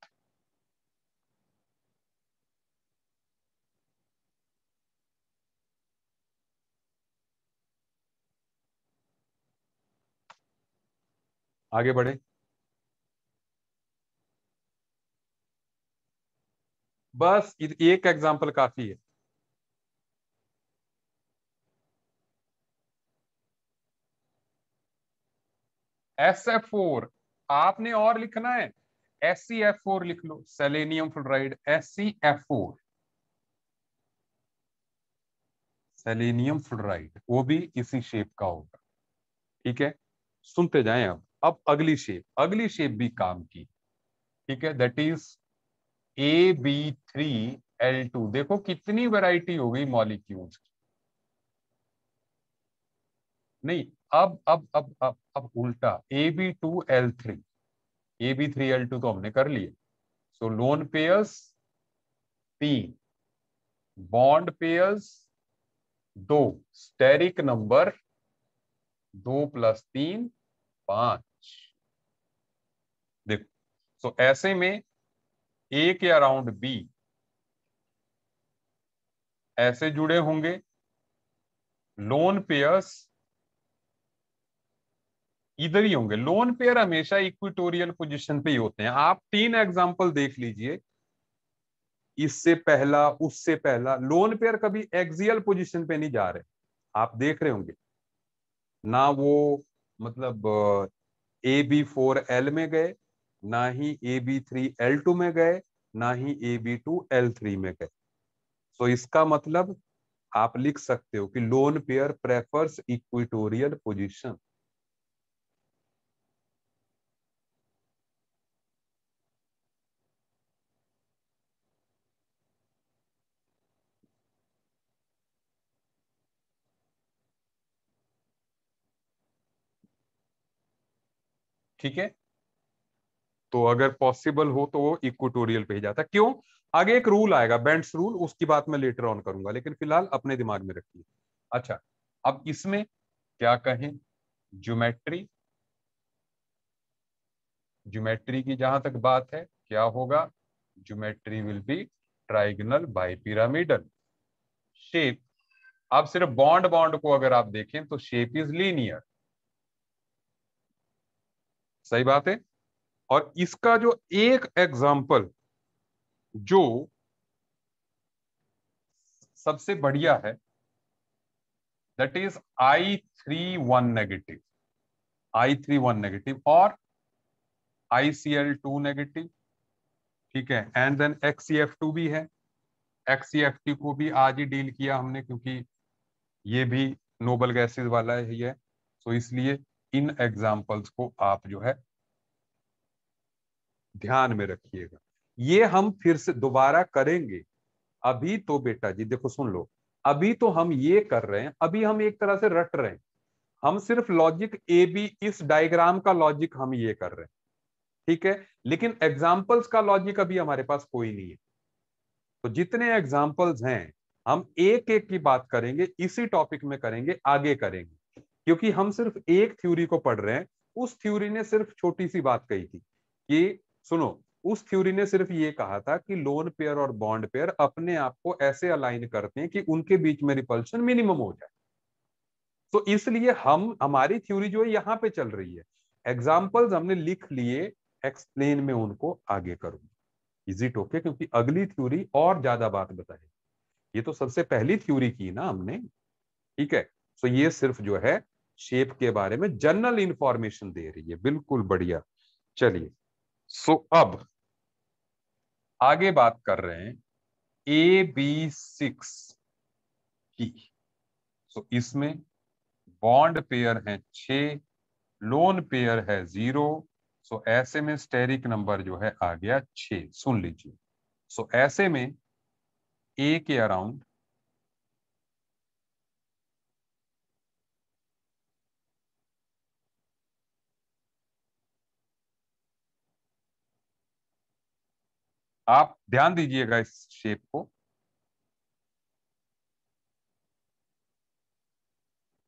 आगे बढ़े बस एक एग्जाम्पल काफी है एस एफ फोर आपने और लिखना है एस सी एफ फोर लिख लो selenium fluoride S C F four selenium fluoride वो भी इसी शेप का होगा ठीक है सुनते जाएं अब अब अगली शेप अगली शेप भी काम की ठीक है that is A B three L two देखो कितनी वैरायटी हो गई मॉलिक्यूल्स की नहीं अब अब अब अब अब उल्टा A B two L three A B three L two तो हमने कर लिए सो लोन पेयर्स तीन बॉन्ड पेयर्स दो स्टेरिक नंबर दो प्लस तीन पांच सो so, ऐसे में ए के अराउंड बी ऐसे जुड़े होंगे लोन पेयर्स इधर ही होंगे लोन पेयर हमेशा इक्विटोरियल पोजीशन पे ही होते हैं आप तीन एग्जांपल देख लीजिए इससे पहला उससे पहला लोन पेयर कभी एक्सियल पोजीशन पे नहीं जा रहे आप देख रहे होंगे ना वो मतलब ए बी फोर एल में गए ना ही A B three L two में गए ना ही A B two L three में गए सो तो इसका मतलब आप लिख सकते हो कि lone pair prefers equatorial position ठीक है तो अगर पॉसिबल हो तो वो इक्वटोरियल पे ही जाता क्यों आगे एक रूल आएगा बेंट्स रूल उसकी बात मैं लेटर ऑन करूंगा लेकिन फिलहाल अपने दिमाग में रखिए अच्छा अब इसमें क्या कहें ज्योमेट्री ज्योमेट्री की जहां तक बात है क्या होगा geometry will be trigonal bipyramidal shape आप सिर्फ बॉन्ड बॉन्ड को अगर आप देखें तो शेप इज लीनियर सही बात है और इसका जो एक एग्जाम्पल जो सबसे बढ़िया है that is I three one negative I three one negative और I C L two negative ठीक है and then X C F two भी है एक्स सी एफ टी को भी आज ही डील किया हमने क्योंकि ये भी नोबल गैसेज वाला ही है सो so इसलिए इन एग्जाम्पल्स को आप जो है ध्यान में रखिएगा ये हम फिर से दोबारा करेंगे अभी तो बेटा जी देखो सुन लो अभी तो हम ये कर रहे हैं अभी हम एक तरह से रट रहे हैं हम सिर्फ लॉजिक ए बी इस डायग्राम का लॉजिक हम ये कर रहे हैं ठीक है लेकिन एग्जाम्पल्स का लॉजिक अभी हमारे पास कोई नहीं है तो जितने एग्जाम्पल्स हैं हम एक एक की बात करेंगे इसी टॉपिक में करेंगे आगे करेंगे क्योंकि हम सिर्फ एक थ्योरी को पढ़ रहे हैं उस थ्योरी ने सिर्फ छोटी सी बात कही थी कि सुनो उस थ्योरी ने सिर्फ ये कहा था कि लोन पेयर और बॉन्ड पेयर अपने आप को ऐसे अलाइन करते हैं कि उनके बीच में रिपल्शन मिनिमम हो जाए तो इसलिए हम हमारी थ्योरी जो है यहाँ पे चल रही है एग्जाम्पल्स हमने लिख लिए एक्सप्लेन में उनको आगे करूंगा इज इट ओके क्योंकि अगली थ्योरी और ज्यादा बात बताएगी ये तो सबसे पहली थ्योरी की ना हमने ठीक है सो तो ये सिर्फ जो है शेप के बारे में जनरल इंफॉर्मेशन दे रही है बिल्कुल बढ़िया चलिए सो अब आगे बात कर रहे हैं ए बी सिक्स की सो इसमें बॉन्ड पेयर है छ लोन पेयर है जीरो सो ऐसे में स्टेरिक नंबर जो है आ गया छ सुन लीजिए सो ऐसे में ए के अराउंड आप ध्यान दीजिएगा इस शेप को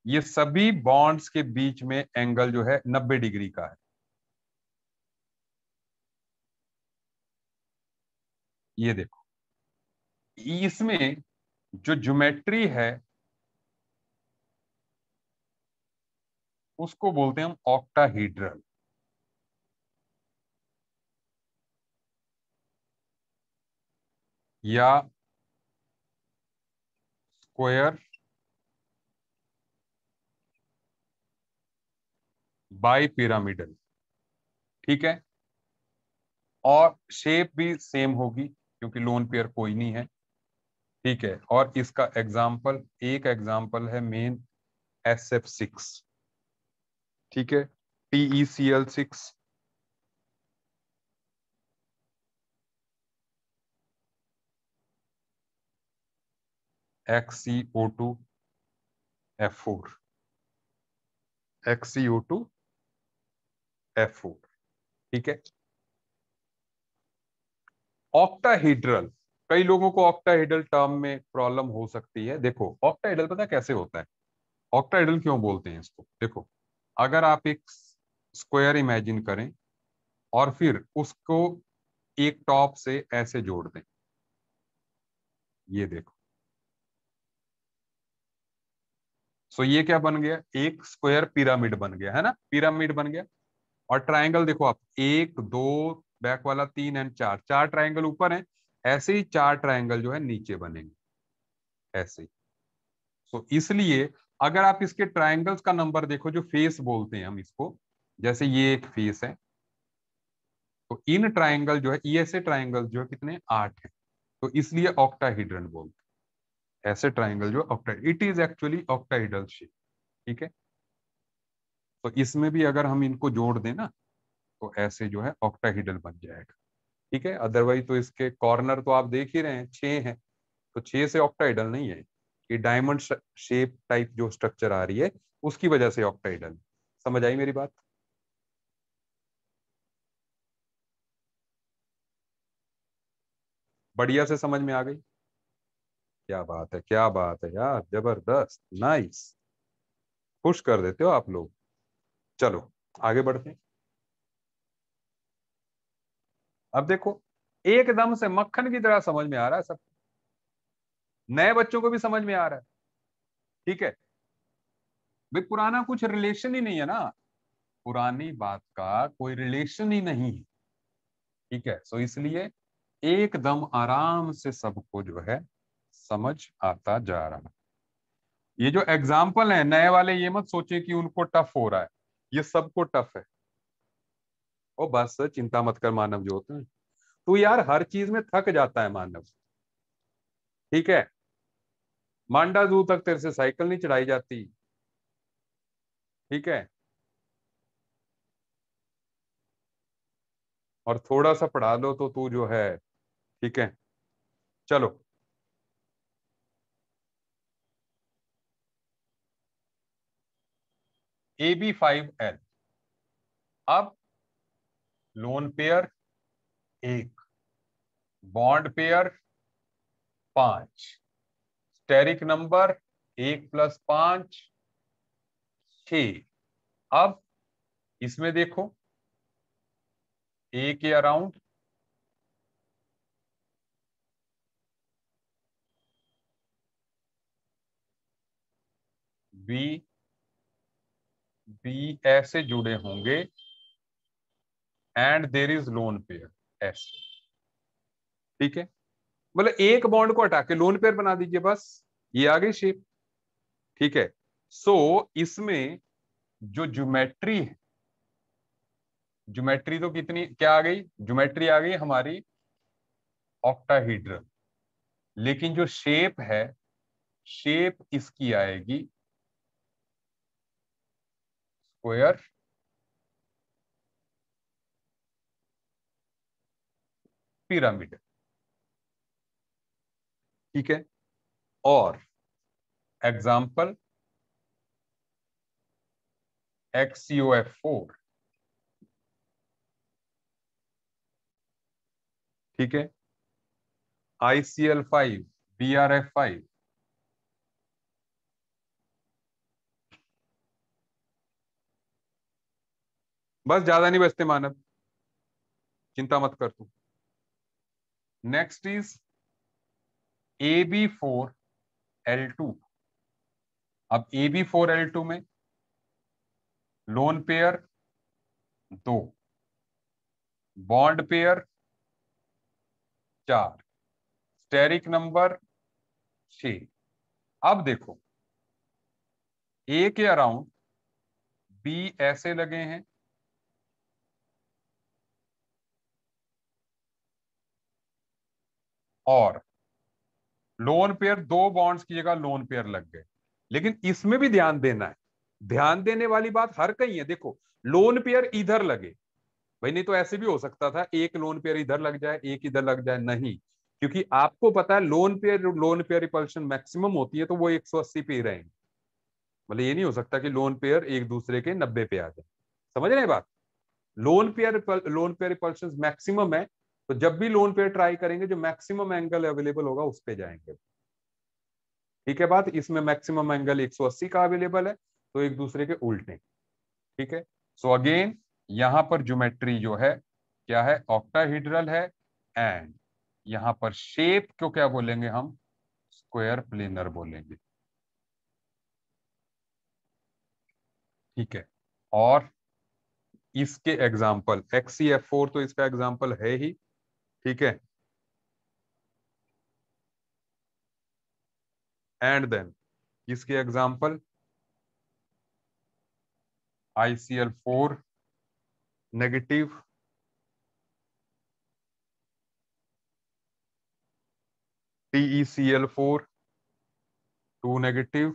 ये सभी बॉन्ड्स के बीच में एंगल जो है 90 डिग्री का है ये देखो इसमें जो ज्योमेट्री है उसको बोलते हैं हम ऑक्टाहीड्रल या स्क्वायर बाई पिरामिडल ठीक है और शेप भी सेम होगी क्योंकि लोन पेयर कोई नहीं है ठीक है और इसका एग्जाम्पल एक एग्जाम्पल है मेन एस एफ सिक्स ठीक है PE C L six XCO2 F4 XCO2 F4 ठीक है ऑक्टाहीड्रल कई लोगों को ऑक्टाहीड्रल टर्म में प्रॉब्लम हो सकती है देखो ऑक्टाहीड्रल पता कैसे होता है ऑक्टाहीड्रल क्यों बोलते हैं इसको देखो अगर आप एक स्क्वायर इमेजिन करें और फिर उसको एक टॉप से ऐसे जोड़ दें ये देखो सो ये क्या बन गया एक स्क्वायर पिरामिड बन गया है ना पिरामिड बन गया और ट्राइंगल देखो आप एक दो बैक वाला तीन एंड चार चार ट्राइंगल ऊपर है ऐसे ही चार ट्राइंगल जो है नीचे बनेंगे ऐसे ही सो इसलिए अगर आप इसके ट्राइंगल्स का नंबर देखो जो फेस बोलते हैं हम इसको जैसे ये एक फेस है तो इन ट्राइंगल जो है ये ऐसे ट्राइंगल जो है कितने आठ है तो इसलिए ऑक्टाहीड्रन बोलते हैं ऐसे ट्राइंगल जो octahedral it is actually octahedral shape ठीक है तो इसमें भी अगर हम इनको जोड़ देना तो ऐसे जो है ऑक्टाहीडल बन जाएगा ठीक है अदरवाइज तो इसके कॉर्नर तो आप देख ही रहे हैं छे हैं तो छे से ऑक्टाइडल नहीं है ये डायमंड शेप टाइप जो स्ट्रक्चर आ रही है उसकी वजह से ऑक्टाइडल समझ आई मेरी बात बढ़िया से समझ में आ गई क्या बात है क्या बात है यार जबरदस्त नाइस खुश कर देते हो आप लोग चलो आगे बढ़ते हैं अब देखो एकदम से मक्खन की तरह समझ में आ रहा है सब नए बच्चों को भी समझ में आ रहा है ठीक है भाई पुराना कुछ रिलेशन ही नहीं है ना पुरानी बात का कोई रिलेशन ही नहीं है ठीक है सो इसलिए एकदम आराम से सबको जो है समझ आता जा रहा ये जो एग्जाम्पल है नए वाले ये मत सोचे कि उनको टफ हो रहा है ये सबको टफ है ओ बस चिंता मत कर मानव जो होते हैं तो यार हर चीज में थक जाता है मानव ठीक है मांडा जू तक तेरे से साइकिल नहीं चढ़ाई जाती ठीक है और थोड़ा सा पढ़ा लो तो तू जो है ठीक है चलो ए बी फाइव एल अब लोन पेयर एक बॉन्ड पेयर पांच स्टेरिक नंबर एक प्लस पांच छ अब इसमें देखो ए के अराउंड बी पी ऐसे से जुड़े होंगे and there is lone pair ऐसे ठीक है मतलब एक बॉन्ड को हटा के लोन पेयर बना दीजिए बस ये आ गई शेप ठीक है सो so, इसमें जो ज्योमेट्री है ज्योमेट्री तो कितनी क्या आ गई ज्योमेट्री आ गई हमारी ऑक्टाहीड्रल लेकिन जो शेप है शेप इसकी आएगी square पिरामिड ठीक है और एग्जाम्पल एक्सीओ एफ फोर ठीक है ICl five B R F five बस ज्यादा नहीं बचते मानव चिंता मत कर तू next is A B four L two अब A B four L two में लोन पेयर दो बॉन्ड पेयर चार स्टेरिक नंबर छ अब देखो ए के अराउंड बी ऐसे लगे हैं और लोन पेयर दो बॉन्ड्स की जगह लोन पेयर लग गए लेकिन इसमें भी ध्यान देना है ध्यान देने वाली बात हर कहीं है देखो लोन पेयर इधर लगे भाई नहीं तो ऐसे भी हो सकता था एक लोन पेयर इधर लग जाए एक इधर लग जाए नहीं क्योंकि आपको पता है lone pair lone pair repulsion maximum होती है तो वो 180 पे ही रहेंगे मतलब ये नहीं हो सकता कि लोन पेयर एक दूसरे के 90 पे आ जाए समझ रहे हैं बात lone pair lone pair repulsion maximum है तो जब भी लोन पे ट्राई करेंगे जो मैक्सिमम एंगल अवेलेबल होगा उस पे जाएंगे ठीक है बात इसमें मैक्सिमम एंगल 180 का अवेलेबल है तो एक दूसरे के उल्टे ठीक है सो so अगेन यहां पर ज्योमेट्री जो है क्या है ऑक्टाहीड्रल है एंड यहां पर शेप को क्या बोलेंगे हम स्क्वायर प्लेनर बोलेंगे ठीक है और इसके एग्जाम्पल एक्सी फोर तो इसका एग्जाम्पल है ही ठीक है एंड देन इसके example ICl four negative TeCl4 four two negative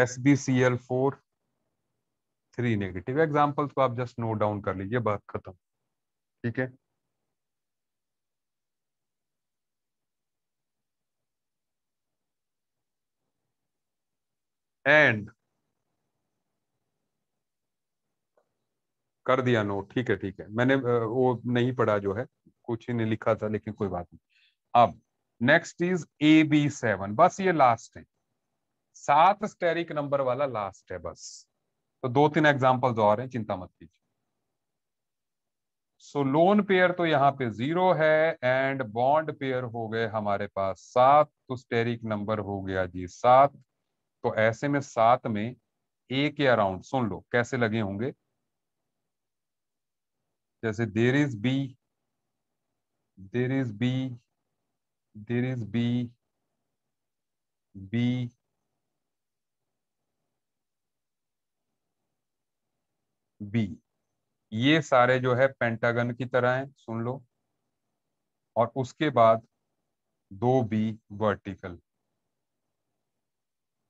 SbCl4 three negative examples को आप जस्ट नोट डाउन कर लीजिए बात खत्म ठीक है एंड कर दिया नोट ठीक है ठीक है मैंने वो नहीं पढ़ा जो है कुछ ही नहीं लिखा था लेकिन कोई बात नहीं अब next is A B seven बस ये लास्ट है सात स्टेरिक नंबर वाला लास्ट है बस तो दो तीन एग्जाम्पल और हैं चिंता मत कीजिए सो लोन पेयर तो यहाँ पे जीरो है एंड बॉन्ड पेयर हो गए हमारे पास सात तो स्टेरिक नंबर हो गया जी सात तो ऐसे में सात में ए के अराउंड सुन लो कैसे लगे होंगे जैसे there is B there is B there is B B B ये सारे जो है पेंटागन की तरह हैं सुन लो और उसके बाद दो बी वर्टिकल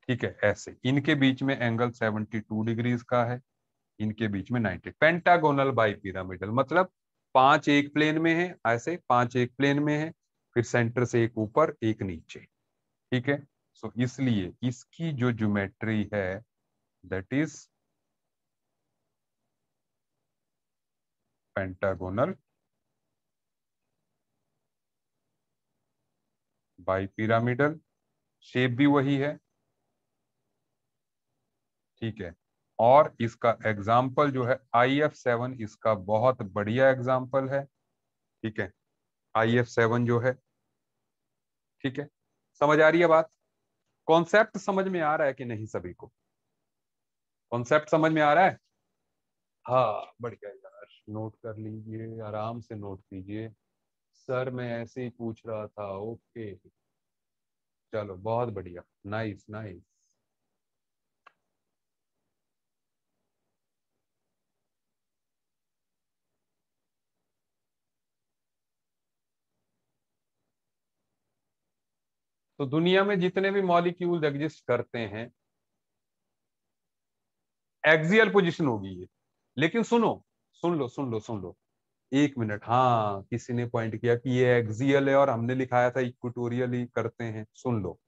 ठीक है ऐसे इनके बीच में एंगल 72 डिग्रीज का है इनके बीच में 90 पेंटागोनल बाई पिरामिडल मतलब पांच एक प्लेन में है ऐसे पांच एक प्लेन में है फिर सेंटर से एक ऊपर एक नीचे ठीक है सो so, इसलिए इसकी जो ज्योमेट्री है that is pentagonal bipyramidal shape भी वही है ठीक है और इसका एग्जाम्पल जो है आई एफ सेवन इसका बहुत बढ़िया एग्जाम्पल है ठीक है आई एफ सेवन जो है ठीक है समझ आ रही है बात कॉन्सेप्ट समझ में आ रहा है कि नहीं सभी को कॉन्सेप्ट समझ में आ रहा है हाँ बढ़िया नोट कर लीजिए आराम से नोट कीजिए सर मैं ऐसे ही पूछ रहा था ओके चलो बहुत बढ़िया नाइस नाइस तो दुनिया में जितने भी मॉलिक्यूल एग्जिस्ट करते हैं एक्सियल पोजीशन होगी ये लेकिन सुनो सुन लो सुन लो सुन लो एक मिनट हाँ किसी ने पॉइंट किया कि ये एक्सियल है और हमने लिखाया था इक्वटोरियल ही करते हैं सुन लो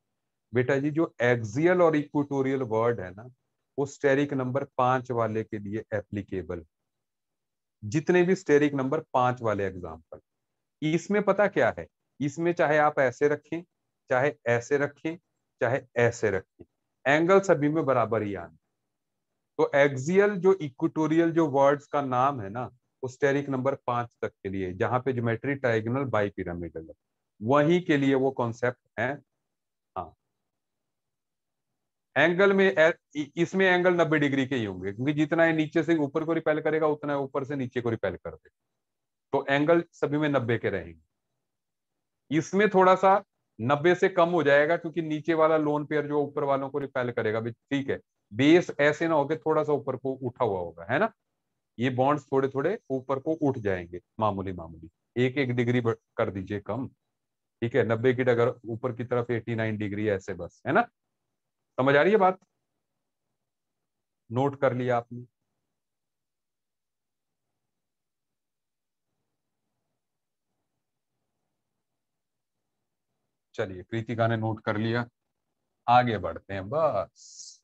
बेटा जी जो एक्सियल और इक्वटोरियल वर्ड है ना वो स्टेरिक नंबर पांच वाले के लिए एप्लीकेबल जितने भी स्टेरिक नंबर पांच वाले एग्जाम्पल इसमें पता क्या है इसमें चाहे आप ऐसे रखें चाहे ऐसे रखें चाहे ऐसे रखें एंगल सभी में बराबर ही आने तो एक्सियल जो इक्वेटोरियल जो वर्ड्स का नाम है ना स्टेरिक नंबर पांच तक के लिए जहां पे ज्योमेट्री टाइगनल बाई पिरामिडल वही के लिए वो कॉन्सेप्ट है हाँ एंगल में इसमें एंगल 90 डिग्री के ही होंगे क्योंकि जितना है नीचे से ऊपर को रिपेल करेगा उतना ऊपर से नीचे को रिपेल कर देगा तो एंगल सभी में 90 के रहेंगे इसमें थोड़ा सा 90 से कम हो जाएगा क्योंकि नीचे वाला लोन पेयर जो ऊपर वालों को रिपेल करेगा ठीक है बेस ऐसे ना होके थोड़ा सा ऊपर को उठा हुआ होगा है ना ये बॉन्ड्स थोड़े थोड़े ऊपर को उठ जाएंगे मामूली मामूली एक एक डिग्री कर दीजिए कम ठीक है नब्बे की अगर ऊपर की तरफ एटी नाइन डिग्री ऐसे बस है ना समझ आ रही है बात नोट कर लिया आपने चलिए कृतिका ने नोट कर लिया आगे बढ़ते हैं बस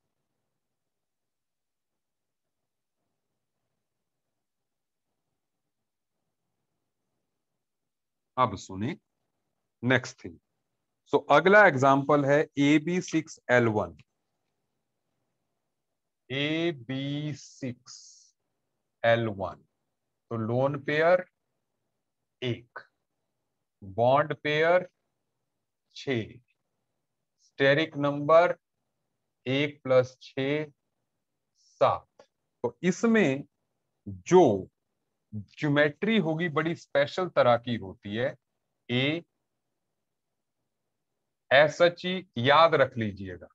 अब सुने नेक्स्ट थिंग सो अगला एग्जाम्पल है A B six L one A B six L one तो लोन पेयर एक बॉन्ड पेयर छ स्टेरिक नंबर एक प्लस छ सात तो इसमें जो ज्योमेट्री होगी बड़ी स्पेशल तरह की होती है ए ऐसा चीज याद रख लीजिएगा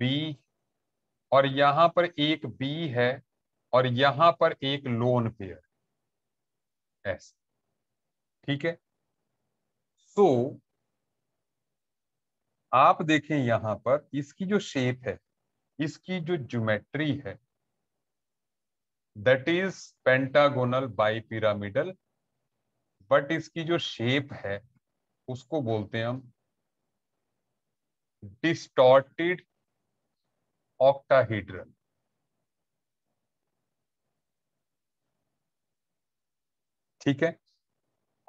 बी और यहां पर एक बी है और यहां पर एक लोन पेयर एस ठीक है सो so, आप देखें यहां पर इसकी जो शेप है इसकी जो ज्योमेट्री है that is pentagonal bipyramidal but इसकी जो शेप है उसको बोलते हैं हम डिस्टॉर्टेड ऑक्टाहीड्रल ठीक है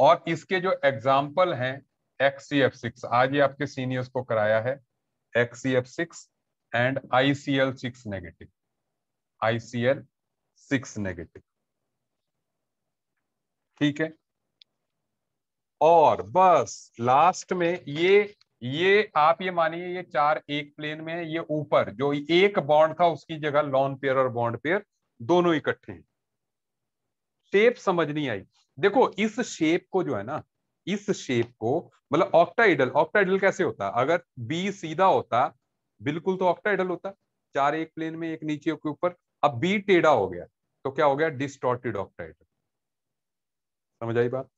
और इसके जो एग्जाम्पल हैं एक्स सी एफ सिक्स आज ये आपके सीनियर्स को कराया है X C F six and ICL6 negative. Six negative. ठीक है और बस लास्ट में ये ये आप ये मानिए ये चार एक प्लेन में है ये ऊपर जो एक बॉन्ड था उसकी जगह लॉन पेयर और बॉन्ड पेयर दोनों इकट्ठे हैं शेप समझ नहीं आई देखो इस शेप को जो है ना इस शेप को मतलब ऑक्टाइडल ऑक्टाइडल कैसे होता अगर बी सीधा होता बिल्कुल तो ऑक्टाइडल होता चार एक प्लेन में एक नीचे के ऊपर अब बी टेढ़ा हो गया तो क्या हो गया डिस्टॉर्टेड ऑक्टाइडल समझ आई बात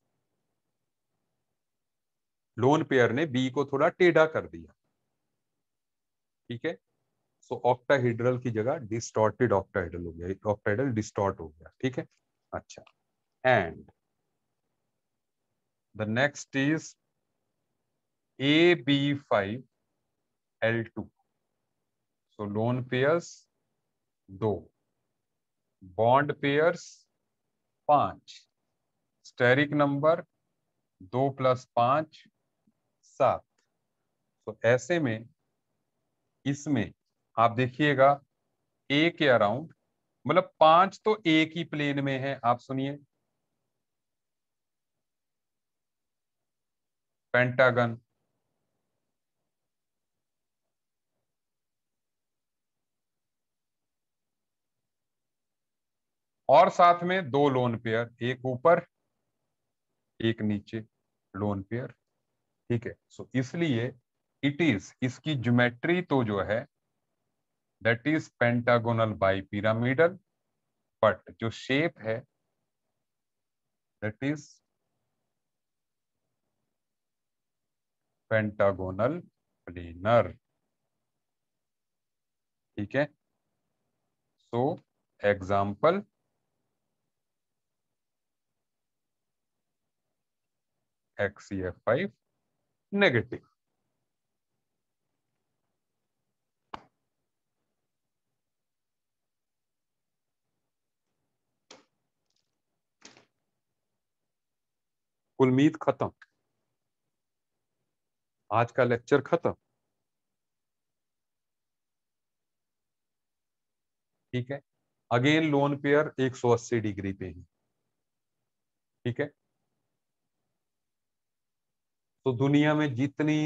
लोन पेयर ने बी को थोड़ा टेढ़ा कर दिया ठीक है सो ऑक्टाहीड्रल की जगह डिस्टॉर्टेड ऑक्टाइडल हो गया ऑक्टाइडल डिस्टॉर्ट हो गया ठीक है अच्छा and the next is A B five L two so lone pairs दो बॉन्ड पेयर्स पांच स्टेरिक नंबर दो प्लस पांच सात तो ऐसे में इसमें आप देखिएगा ए के अराउंड मतलब पांच तो एक ही प्लेन में है आप सुनिए पेंटागन और साथ में दो लोन पेयर एक ऊपर एक नीचे लोन पेयर ठीक है सो इसलिए इट इज इसकी ज्योमेट्री तो जो है that is pentagonal bipyramidal but जो शेप है दैट इज पेंटागोनल प्लेनर ठीक है so example XCF5 e negative. उम्मीद खत्म आज का लेक्चर खत्म ठीक है अगेन लोन पेयर 180 डिग्री पे है ठीक है तो दुनिया में जितनी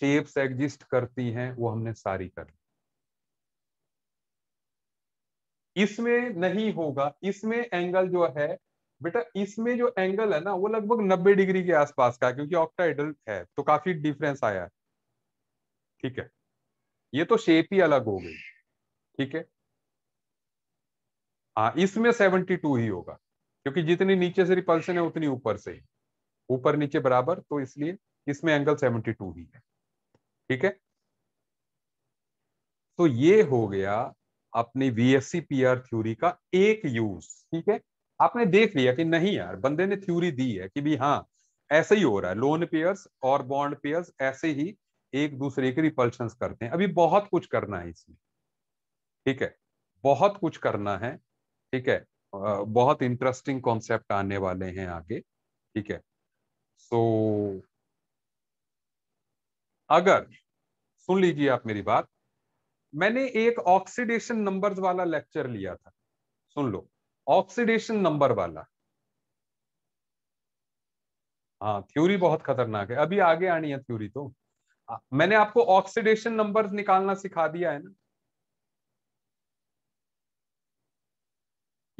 शेप्स एग्जिस्ट करती हैं वो हमने सारी कर ली इसमें नहीं होगा इसमें एंगल जो है बेटा इसमें जो एंगल है ना वो लगभग 90 डिग्री के आसपास का क्योंकि ऑक्टाइडल है तो काफी डिफरेंस आया है ठीक है ये तो शेप ही अलग हो गई ठीक है हाँ इसमें 72 ही होगा क्योंकि जितनी नीचे से रिपल्सन है उतनी ऊपर से ही ऊपर नीचे बराबर तो इसलिए इसमें एंगल 72 ही है ठीक है तो ये हो गया अपनी वीएससी पीआर थ्योरी का एक यूज ठीक है आपने देख लिया कि नहीं यार बंदे ने थ्योरी दी है कि भी हाँ ऐसे ही हो रहा है लोन पेयर्स और बॉन्ड पेयर्स ऐसे ही एक दूसरे के रिपल्शन करते हैं अभी बहुत कुछ करना है इसमें ठीक है बहुत कुछ करना है ठीक है बहुत इंटरेस्टिंग कॉन्सेप्ट आने वाले हैं आगे ठीक है सो so, अगर सुन लीजिए आप मेरी बात मैंने एक ऑक्सीडेशन नंबर्स वाला लेक्चर लिया था सुन लो ऑक्सीडेशन नंबर वाला हाँ थ्योरी बहुत खतरनाक है अभी आगे आनी है थ्योरी तो मैंने आपको ऑक्सीडेशन नंबर्स निकालना सिखा दिया है ना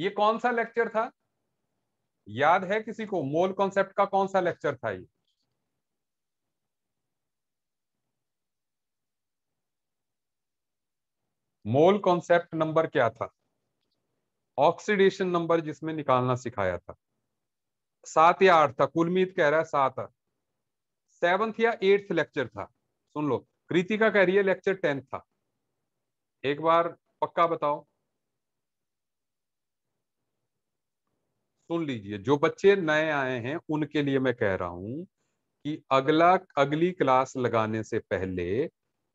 ये कौन सा लेक्चर था याद है किसी को मोल कॉन्सेप्ट का कौन सा लेक्चर था ये मोल कॉन्सेप्ट नंबर क्या था ऑक्सीडेशन नंबर जिसमें निकालना सिखाया था सात या आठ था कुलमीत कह रहा है सात सेवंथ या एट्थ लेक्चर था सुन लो कृतिका कह रही है लेक्चर टेंथ था एक बार पक्का बताओ सुन लीजिए जो बच्चे नए आए हैं उनके लिए मैं कह रहा हूं कि अगला अगली क्लास लगाने से पहले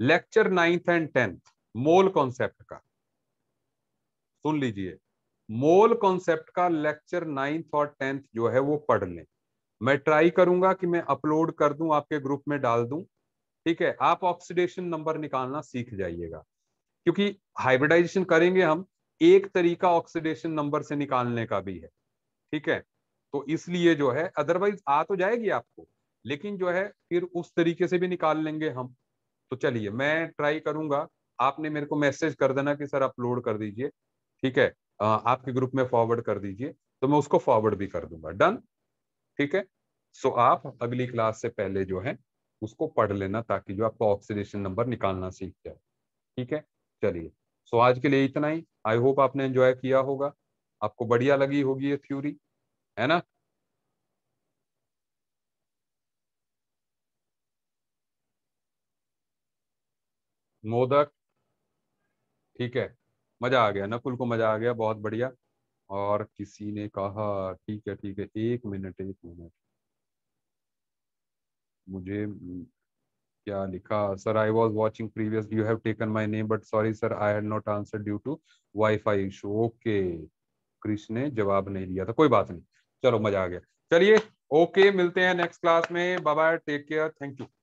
lecture ninth and tenth mole concept का सुन लीजिए मोल कॉन्सेप्ट का लेक्चर नाइन्थ और टेंथ जो है वो पढ़ लें मैं ट्राई करूंगा कि मैं अपलोड कर दूं आपके ग्रुप में डाल दूं ठीक है आप ऑक्सीडेशन नंबर निकालना सीख जाइएगा क्योंकि हाइब्रिडाइजेशन करेंगे हम एक तरीका ऑक्सीडेशन नंबर से निकालने का भी है ठीक है तो इसलिए जो है अदरवाइज आ तो जाएगी आपको लेकिन जो है फिर उस तरीके से भी निकाल लेंगे हम तो चलिए मैं ट्राई करूंगा आपने मेरे को मैसेज कर देना कि सर अपलोड कर दीजिए ठीक है आपके ग्रुप में फॉरवर्ड कर दीजिए तो मैं उसको फॉरवर्ड भी कर दूंगा डन ठीक है सो आप अगली क्लास से पहले जो है उसको पढ़ लेना ताकि जो आपको ऑक्सीडेशन नंबर निकालना सीख जाए ठीक है चलिए सो आज के लिए इतना ही आई होप आपने एंजॉय किया होगा आपको बढ़िया लगी होगी ये थ्योरी है ना मोदक ठीक है मजा आ गया नकुल को मजा आ गया बहुत बढ़िया और किसी ने कहा ठीक है ठीक है एक मिनट एक मिनट मुझे हम्म, क्या लिखा sir I was watching previous you have taken my name but sorry sir I had not answer due to wifi issue okay Krishna ने जवाब नहीं दिया था कोई बात नहीं चलो मजा आ गया चलिए ओके मिलते हैं नेक्स्ट क्लास में bye take care thank you